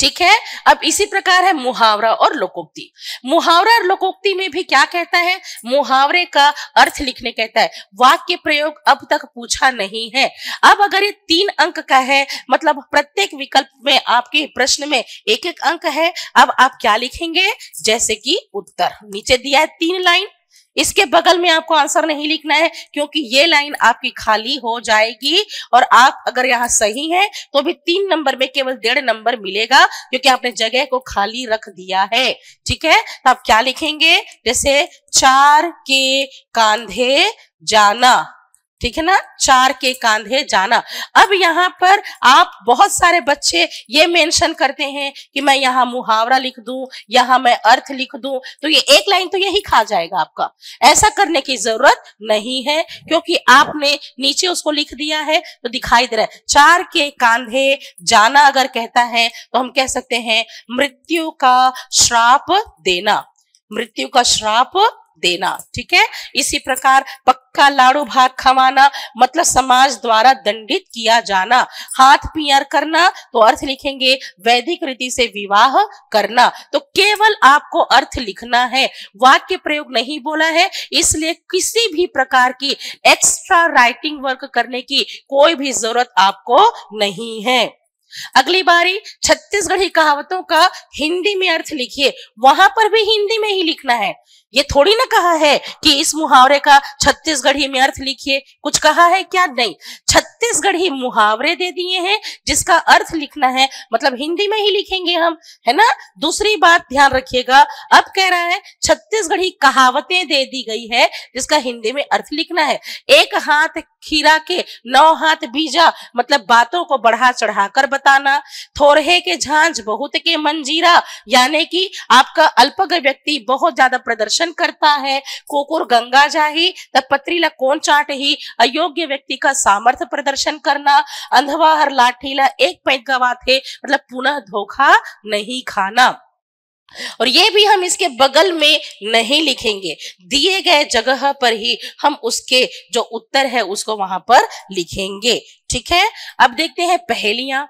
ठीक है अब इसी प्रकार है मुहावरा और लोकोक्ति मुहावरा और लोकोक्ति में भी क्या कहता है मुहावरे का अर्थ लिखने कहता है वाक्य प्रयोग अब तक पूछा नहीं है अब अगर ये तीन अंक का है मतलब प्रत्येक विकल्प में आपके प्रश्न में एक एक अंक है अब आप क्या लिखेंगे जैसे कि उत्तर नीचे दिया है तीन लाइन इसके बगल में आपको आंसर नहीं लिखना है क्योंकि ये लाइन आपकी खाली हो जाएगी और आप अगर यहाँ सही हैं तो भी तीन नंबर में केवल डेढ़ नंबर मिलेगा क्योंकि आपने जगह को खाली रख दिया है ठीक है तो आप क्या लिखेंगे जैसे चार के कांधे जाना ठीक है ना चार के कांधे जाना अब यहाँ पर आप बहुत सारे बच्चे ये मेंशन करते हैं कि मैं यहाँ मुहावरा लिख दू यहाँ मैं अर्थ लिख दू तो ये एक लाइन तो यही खा जाएगा आपका ऐसा करने की जरूरत नहीं है क्योंकि आपने नीचे उसको लिख दिया है तो दिखाई दे रहा है चार के कांधे जाना अगर कहता है तो हम कह सकते हैं मृत्यु का श्राप देना मृत्यु का श्राप देना ठीक है इसी प्रकार पक्का लाड़ू भात खवाना मतलब समाज द्वारा दंडित किया जाना हाथ पियर करना तो अर्थ लिखेंगे वैदिक रीति से विवाह करना तो केवल आपको अर्थ लिखना है वाक्य प्रयोग नहीं बोला है इसलिए किसी भी प्रकार की एक्स्ट्रा राइटिंग वर्क करने की कोई भी जरूरत आपको नहीं है अगली बारी छत्तीसगढ़ी कहावतों का हिंदी में अर्थ लिखिए वहां पर भी हिंदी में ही लिखना है ये थोड़ी ना कहा है कि इस मुहावरे का छत्तीसगढ़ी में अर्थ लिखिए कुछ कहा है क्या नहीं छत्तीसगढ़ी मुहावरे दे दिए हैं जिसका अर्थ लिखना है मतलब हिंदी में ही लिखेंगे हम है ना दूसरी बात ध्यान रखिएगा अब कह रहा है छत्तीसगढ़ी कहावतें दे दी गई है जिसका हिंदी में अर्थ लिखना है एक हाथ खीरा के नौ हाथ बीजा मतलब बातों को बढ़ा चढ़ाकर बताना थोरहे के झांझ बहुत के मंजीरा यानी कि आपका अल्पग व्यक्ति बहुत ज्यादा प्रदर्शन करता है कोकुर गंगा जाही तब पत्रीला कौन चाट ही अयोग्य व्यक्ति का सामर्थ्य प्रदर्शन करना अंधवा हर लाठीला एक गवा थे मतलब पुनः धोखा नहीं खाना और ये भी हम इसके बगल में नहीं लिखेंगे दिए गए जगह पर ही हम उसके जो उत्तर है उसको वहां पर लिखेंगे ठीक है अब देखते हैं पहेलियां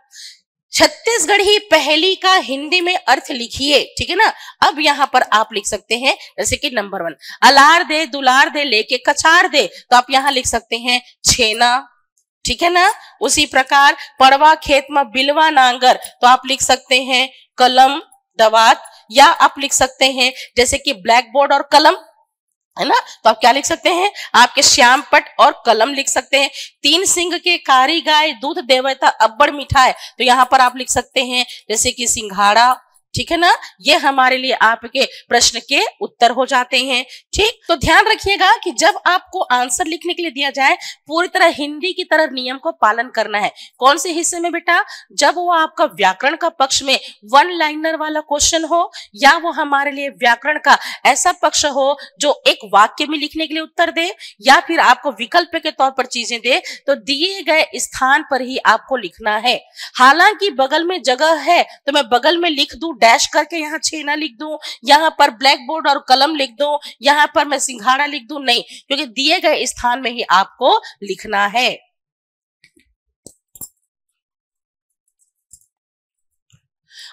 छत्तीसगढ़ी पहली का हिंदी में अर्थ लिखिए ठीक है ना अब यहाँ पर आप लिख सकते हैं जैसे कि नंबर वन अलार दे दुलार दे लेके कचार दे तो आप यहाँ लिख सकते हैं छेना ठीक है ना उसी प्रकार पड़वा खेत में बिलवा नांगर तो आप लिख सकते हैं कलम दवात या आप लिख सकते हैं जैसे कि ब्लैक बोर्ड और कलम है ना तो आप क्या लिख सकते हैं आपके श्याम पट और कलम लिख सकते हैं तीन सिंह के कारी गाय दूध देवता अब्बड़ मिठाई तो यहाँ पर आप लिख सकते हैं जैसे कि सिंघाड़ा ठीक है ना ये हमारे लिए आपके प्रश्न के उत्तर हो जाते हैं ठीक तो ध्यान रखिएगा कि जब आपको आंसर लिखने के लिए दिया जाए पूरी तरह हिंदी की तरह नियम को पालन करना है कौन से हिस्से में बेटा जब वो आपका व्याकरण का पक्ष में वन लाइनर वाला क्वेश्चन हो या वो हमारे लिए व्याकरण का ऐसा पक्ष हो जो एक वाक्य में लिखने के लिए उत्तर दे या फिर आपको विकल्प के तौर पर चीजें दे तो दिए गए स्थान पर ही आपको लिखना है हालांकि बगल में जगह है तो मैं बगल में लिख दू डैश करके यहाँ छेना लिख दू यहाँ पर ब्लैक बोर्ड और कलम लिख दू यहाँ पर मैं सिंघाड़ा लिख दू नहीं क्योंकि दिए गए स्थान में ही आपको लिखना है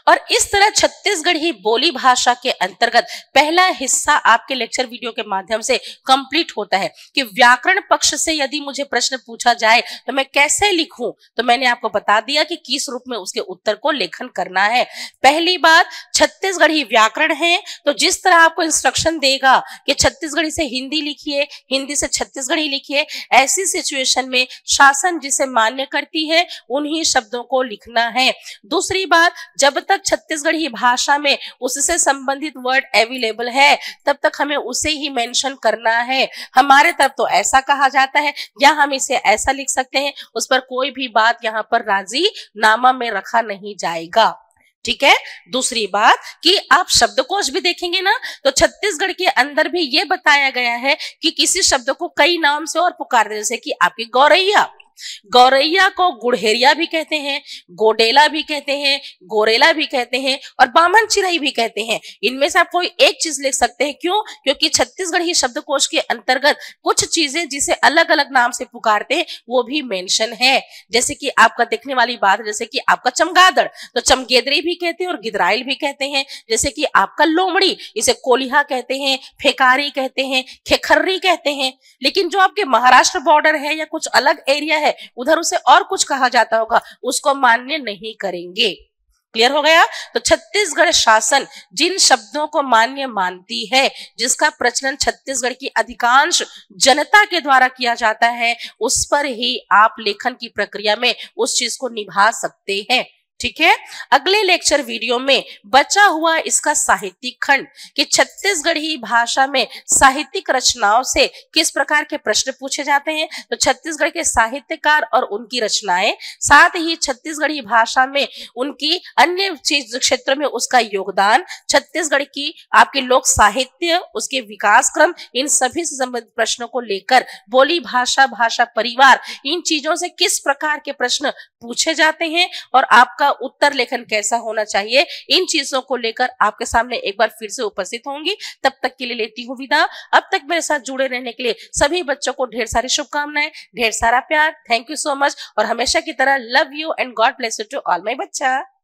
और इस तरह छत्तीसगढ़ ही बोली भाषा के अंतर्गत पहला हिस्सा आपके लेक्चर वीडियो के माध्यम से कंप्लीट होता है कि व्याकरण पक्ष से यदि मुझे प्रश्न पूछा जाए तो मैं कैसे लिखूं तो मैंने आपको बता दिया कि किस रूप में उसके उत्तर को लेखन करना है पहली बात छत्तीसगढ़ ही व्याकरण है तो जिस तरह आपको इंस्ट्रक्शन देगा कि छत्तीसगढ़ी से हिंदी लिखिए हिंदी से छत्तीसगढ़ी लिखिए ऐसी सिचुएशन में शासन जिसे मान्य करती है उन्हीं शब्दों को लिखना है दूसरी बात जब तक छत्तीसगढ़ ही भाषा में उससे संबंधित वर्ड अवेलेबल है तब तक हमें उसे ही मेंशन करना है हमारे तरफ तो ऐसा कहा जाता है या हम इसे ऐसा लिख सकते हैं उस पर कोई भी बात यहाँ पर राजी नामा में रखा नहीं जाएगा ठीक है दूसरी बात कि आप शब्दकोश भी देखेंगे ना तो छत्तीसगढ़ के अंदर भी ये बताया गया है कि किसी शब्द को कई नाम से और पुकार जैसे कि आपकी गौरैया गौरैया को गुड़हेरिया भी कहते हैं गोडेला भी कहते हैं गोरेला भी कहते हैं और बामन चिराई भी कहते हैं इनमें से आप कोई एक चीज लिख सकते हैं क्यों क्योंकि छत्तीसगढ़ शब्द शब्दकोश के अंतर्गत कुछ चीजें जिसे अलग अलग नाम से पुकारते हैं वो भी मेंशन है जैसे कि आपका देखने वाली बात जैसे कि आपका चमगादड़ तो चमगेदरी भी कहते हैं और गिदराइल भी कहते हैं जैसे कि आपका लोमड़ी इसे कोलिहा कहते हैं फेकारी कहते हैं खेखर्री कहते हैं लेकिन जो आपके महाराष्ट्र बॉर्डर है या कुछ अलग एरिया है है उधर उसे और कुछ कहा जाता होगा उसको मान्य नहीं करेंगे क्लियर हो गया तो छत्तीसगढ़ शासन जिन शब्दों को मान्य मानती है जिसका प्रचलन छत्तीसगढ़ की अधिकांश जनता के द्वारा किया जाता है उस पर ही आप लेखन की प्रक्रिया में उस चीज को निभा सकते हैं ठीक है अगले लेक्चर वीडियो में बचा हुआ इसका साहित्यिक खंड कि छत्तीसगढ़ी भाषा में साहित्यिक रचनाओं से किस प्रकार के प्रश्न पूछे जाते हैं तो छत्तीसगढ़ के साहित्यकार और उनकी रचनाएं साथ ही छत्तीसगढ़ी भाषा में उनकी अन्य चीज क्षेत्र में उसका योगदान छत्तीसगढ़ की आपके लोक साहित्य उसके विकास क्रम इन सभी से संबंधित प्रश्नों को लेकर बोली भाषा भाषा परिवार इन चीजों से किस प्रकार के प्रश्न पूछे जाते हैं और आपका आपका उत्तर लेखन कैसा होना चाहिए इन चीजों को लेकर आपके सामने एक बार फिर से उपस्थित होंगी तब तक के लिए लेती हूँ विदा अब तक मेरे साथ जुड़े रहने के लिए सभी बच्चों को ढेर सारी शुभकामनाएं ढेर सारा प्यार थैंक यू सो मच और हमेशा की तरह love you and God bless you to all my बच्चा